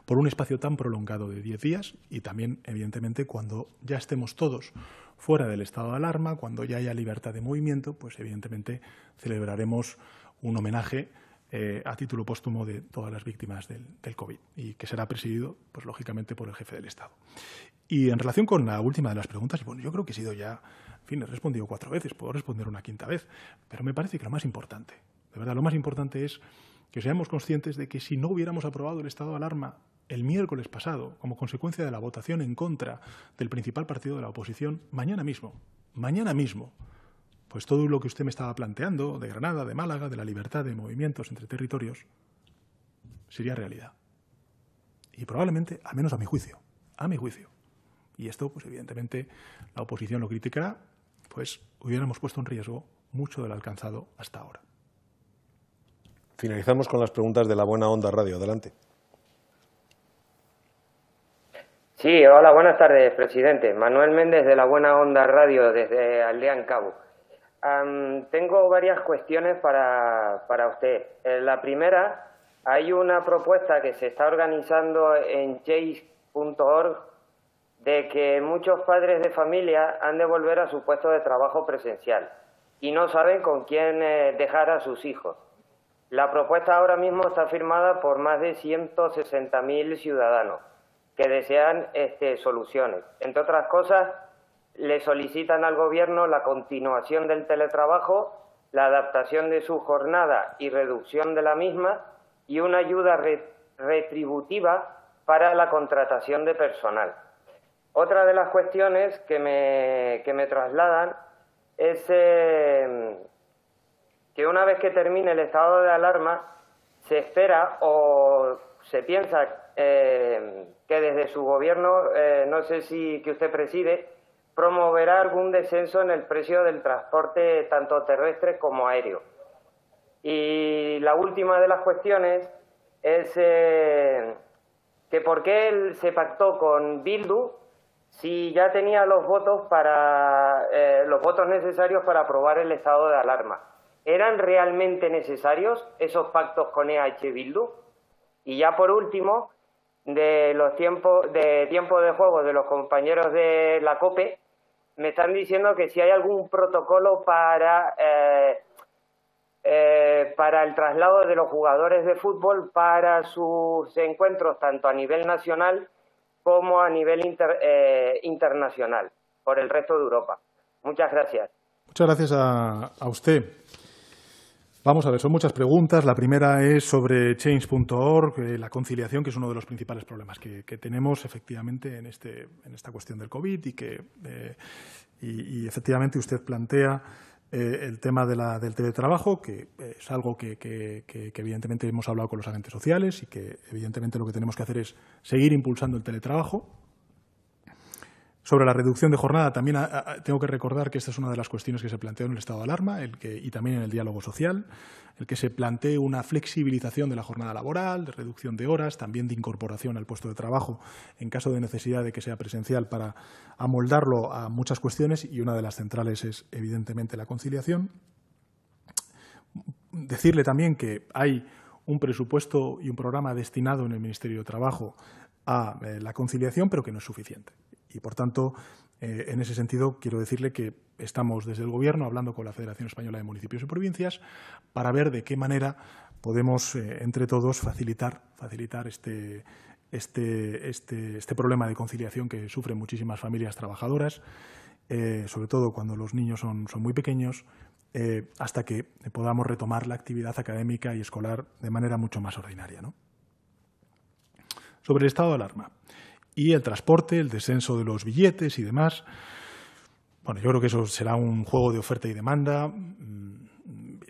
por un espacio tan prolongado de 10 días y también, evidentemente, cuando ya estemos todos fuera del estado de alarma, cuando ya haya libertad de movimiento, pues evidentemente celebraremos un homenaje eh, a título póstumo de todas las víctimas del, del, COVID y que será presidido, pues lógicamente, por el jefe del Estado. Y en relación con la última de las preguntas, bueno, yo creo que he sido ya fin, he respondido cuatro veces, puedo responder una quinta vez, pero me parece que lo más importante, de verdad, lo más importante es que seamos conscientes de que si no hubiéramos aprobado el estado de alarma el miércoles pasado, como consecuencia de la votación en contra del principal partido de la oposición, mañana mismo, mañana mismo, pues todo lo que usted me estaba planteando de Granada, de Málaga, de la libertad de movimientos entre territorios, sería realidad. Y probablemente, al menos a mi juicio, a mi juicio. Y esto, pues evidentemente, la oposición lo criticará, pues hubiéramos puesto en riesgo mucho del alcanzado hasta ahora. Finalizamos con las preguntas de la Buena Onda Radio. Adelante. Sí, hola, buenas tardes, presidente. Manuel Méndez de la Buena Onda Radio, desde Aldean Cabo. tengo varias cuestiones para, para usted. la primera, hay una propuesta que se está organizando en chase.org, de que muchos padres de familia han de volver a su puesto de trabajo presencial y no saben con quién eh, dejar a sus hijos. La propuesta ahora mismo está firmada por más de 160.000 ciudadanos que desean este, soluciones. Entre otras cosas, le solicitan al Gobierno la continuación del teletrabajo, la adaptación de su jornada y reducción de la misma y una ayuda retributiva para la contratación de personal. Otra de las cuestiones que me, que me trasladan es em, que una vez que termine el estado de alarma, se espera o se piensa em, que desde su gobierno, eh, no sé si que usted preside, promoverá algún descenso en el precio del transporte tanto terrestre como aéreo. Y la última de las cuestiones es em, que por qué él se pactó con Bildu si ya tenía los votos para eh, los votos necesarios para aprobar el estado de alarma. ¿Eran realmente necesarios esos pactos con EH Bildu? Y ya por último, de los tiempos de tiempo de juego de los compañeros de la COPE, me están diciendo que si hay algún protocolo para eh, eh, para el traslado de los jugadores de fútbol para sus encuentros tanto a nivel nacional como a nivel eh, internacional por el resto de Europa. Muchas gracias. Muchas gracias a, usted. Vamos a ver, son muchas preguntas. La primera es sobre change.org, eh, la conciliación, que es uno de los principales problemas que, tenemos efectivamente en, este, en, esta cuestión del COVID y que eh, y efectivamente usted plantea eh, el tema de la, del teletrabajo, que eh, es algo que, evidentemente hemos hablado con los agentes sociales y que evidentemente lo que tenemos que hacer es seguir impulsando el teletrabajo. Sobre la reducción de jornada, también ah, ah, tengo que recordar que esta es una de las cuestiones que se planteó en el estado de alarma y también en el diálogo social, el que se plantee una flexibilización de la jornada laboral, de reducción de horas, también de incorporación al puesto de trabajo en caso de necesidad de que sea presencial para amoldarlo a muchas cuestiones y una de las centrales es evidentemente la conciliación. Decirle también que hay un presupuesto y un programa destinado en el Ministerio de Trabajo a eh, la conciliación, pero que no es suficiente. Y, por tanto, eh, en ese sentido, quiero decirle que estamos desde el Gobierno hablando con la Federación Española de Municipios y Provincias para ver de qué manera podemos, eh, entre todos, facilitar, facilitar este, este, este, este, problema de conciliación que sufren muchísimas familias trabajadoras, eh, sobre todo cuando los niños son, son muy pequeños, hasta que podamos retomar la actividad académica y escolar de manera mucho más ordinaria. Sobre el estado de alarma y el transporte, el descenso de los billetes y demás. Bueno, yo creo que eso será un juego de oferta y demanda, mm,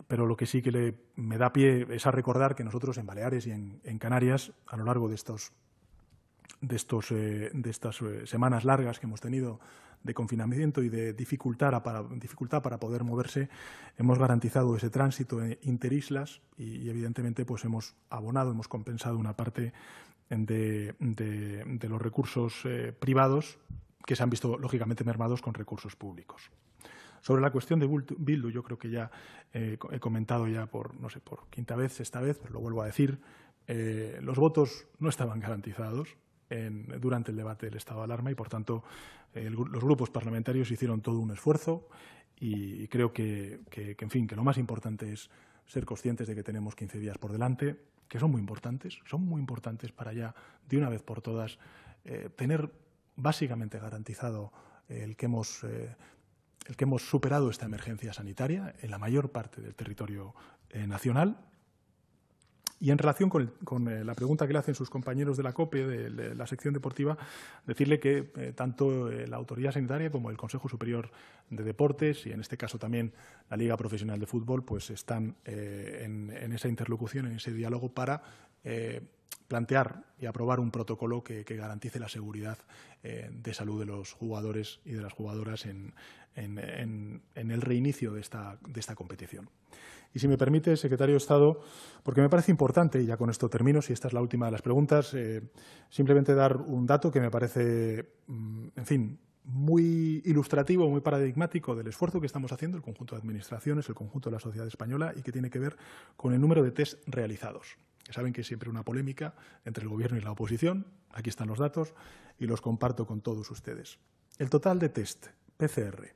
pero lo que sí que me da pie es a recordar que nosotros en Baleares y en, Canarias, a lo largo de estos de, estos, eh, de estas eh, semanas largas que hemos tenido de confinamiento y de dificultad para, dificultad para poder moverse, hemos garantizado ese tránsito interislas y, evidentemente, pues hemos abonado, hemos compensado una parte de, los recursos eh, privados que se han visto, lógicamente, mermados con recursos públicos. Sobre la cuestión de Bildu, yo creo que ya eh, he comentado ya por, no sé, por quinta vez, esta vez, pero lo vuelvo a decir, eh, los votos no estaban garantizados, durante el debate del estado de alarma y, por tanto, los grupos parlamentarios hicieron todo un esfuerzo y creo que, en fin, que lo más importante es ser conscientes de que tenemos 15 días por delante, que son muy importantes, son muy importantes para ya, de una vez por todas, eh, tener básicamente garantizado el que hemos... Eh, el que hemos superado esta emergencia sanitaria en la mayor parte del territorio eh, nacional y en relación con, eh, la pregunta que le hacen sus compañeros de la COPE, de, la sección deportiva, decirle que eh, tanto eh, la Autoridad Sanitaria como el Consejo Superior de Deportes y, en este caso, también la Liga Profesional de Fútbol, pues están en, esa interlocución, en ese diálogo para plantear y aprobar un protocolo que, garantice la seguridad de salud de los jugadores y de las jugadoras en, el reinicio de esta competición. Y si me permite, secretario de Estado, porque me parece importante, y ya con esto termino, si esta es la última de las preguntas, eh, simplemente dar un dato que me parece, mm, en fin, muy ilustrativo, muy paradigmático del esfuerzo que estamos haciendo el conjunto de administraciones, el conjunto de la sociedad española y que tiene que ver con el número de test realizados. saben que es siempre una polémica entre el Gobierno y la oposición. Aquí están los datos y los comparto con todos ustedes. El total de test PCR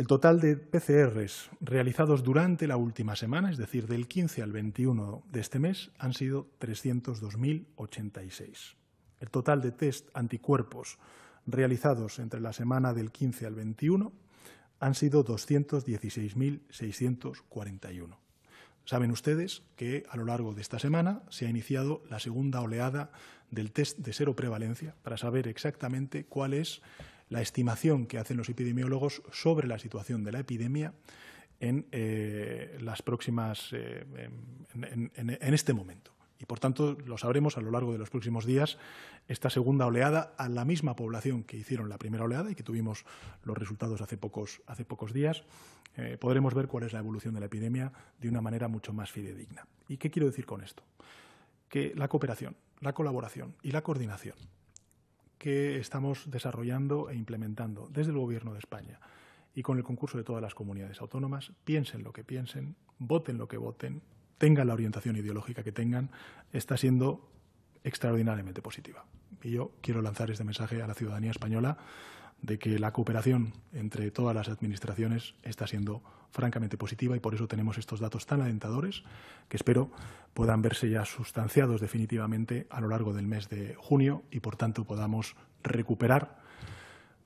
El total de PCRs realizados durante la última semana, es decir, del 15 al 21 de este mes, han sido 302.086. El total de test anticuerpos realizados entre la semana del 15 al 21 han sido 216.641. Saben ustedes que a lo largo de esta semana se ha iniciado la segunda oleada del test de cero prevalencia para saber exactamente cuál es la estimación que hacen los epidemiólogos sobre la situación de la epidemia en eh, las próximas eh, en, este momento. Y por tanto, lo sabremos a lo largo de los próximos días, esta segunda oleada a la misma población que hicieron la primera oleada y que tuvimos los resultados hace pocos, hace pocos días, eh, podremos ver cuál es la evolución de la epidemia de una manera mucho más fidedigna. ¿Y qué quiero decir con esto? Que la cooperación, la colaboración y la coordinación que estamos desarrollando e implementando desde el Gobierno de España y con el concurso de todas las comunidades autónomas, piensen lo que piensen, voten lo que voten, tengan la orientación ideológica que tengan, está siendo extraordinariamente positiva. Y yo quiero lanzar este mensaje a la ciudadanía española de que la cooperación entre todas las administraciones está siendo francamente positiva y por eso tenemos estos datos tan alentadores que espero puedan verse ya sustanciados definitivamente a lo largo del mes de junio y por tanto podamos recuperar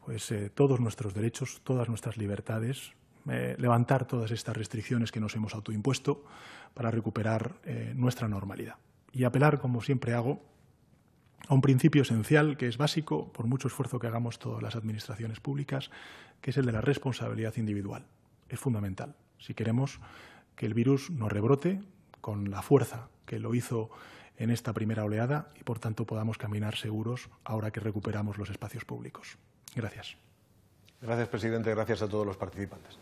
pues, eh, todos nuestros derechos, todas nuestras libertades, eh, levantar todas estas restricciones que nos hemos autoimpuesto para recuperar eh, nuestra normalidad. Y apelar, como siempre hago, a un principio esencial que es básico, por mucho esfuerzo que hagamos todas las administraciones públicas, que es el de la responsabilidad individual. Es fundamental. Si queremos que el virus no rebrote con la fuerza que lo hizo en esta primera oleada y, por tanto, podamos caminar seguros ahora que recuperamos los espacios públicos. Gracias. Gracias, presidente. Gracias a todos los participantes.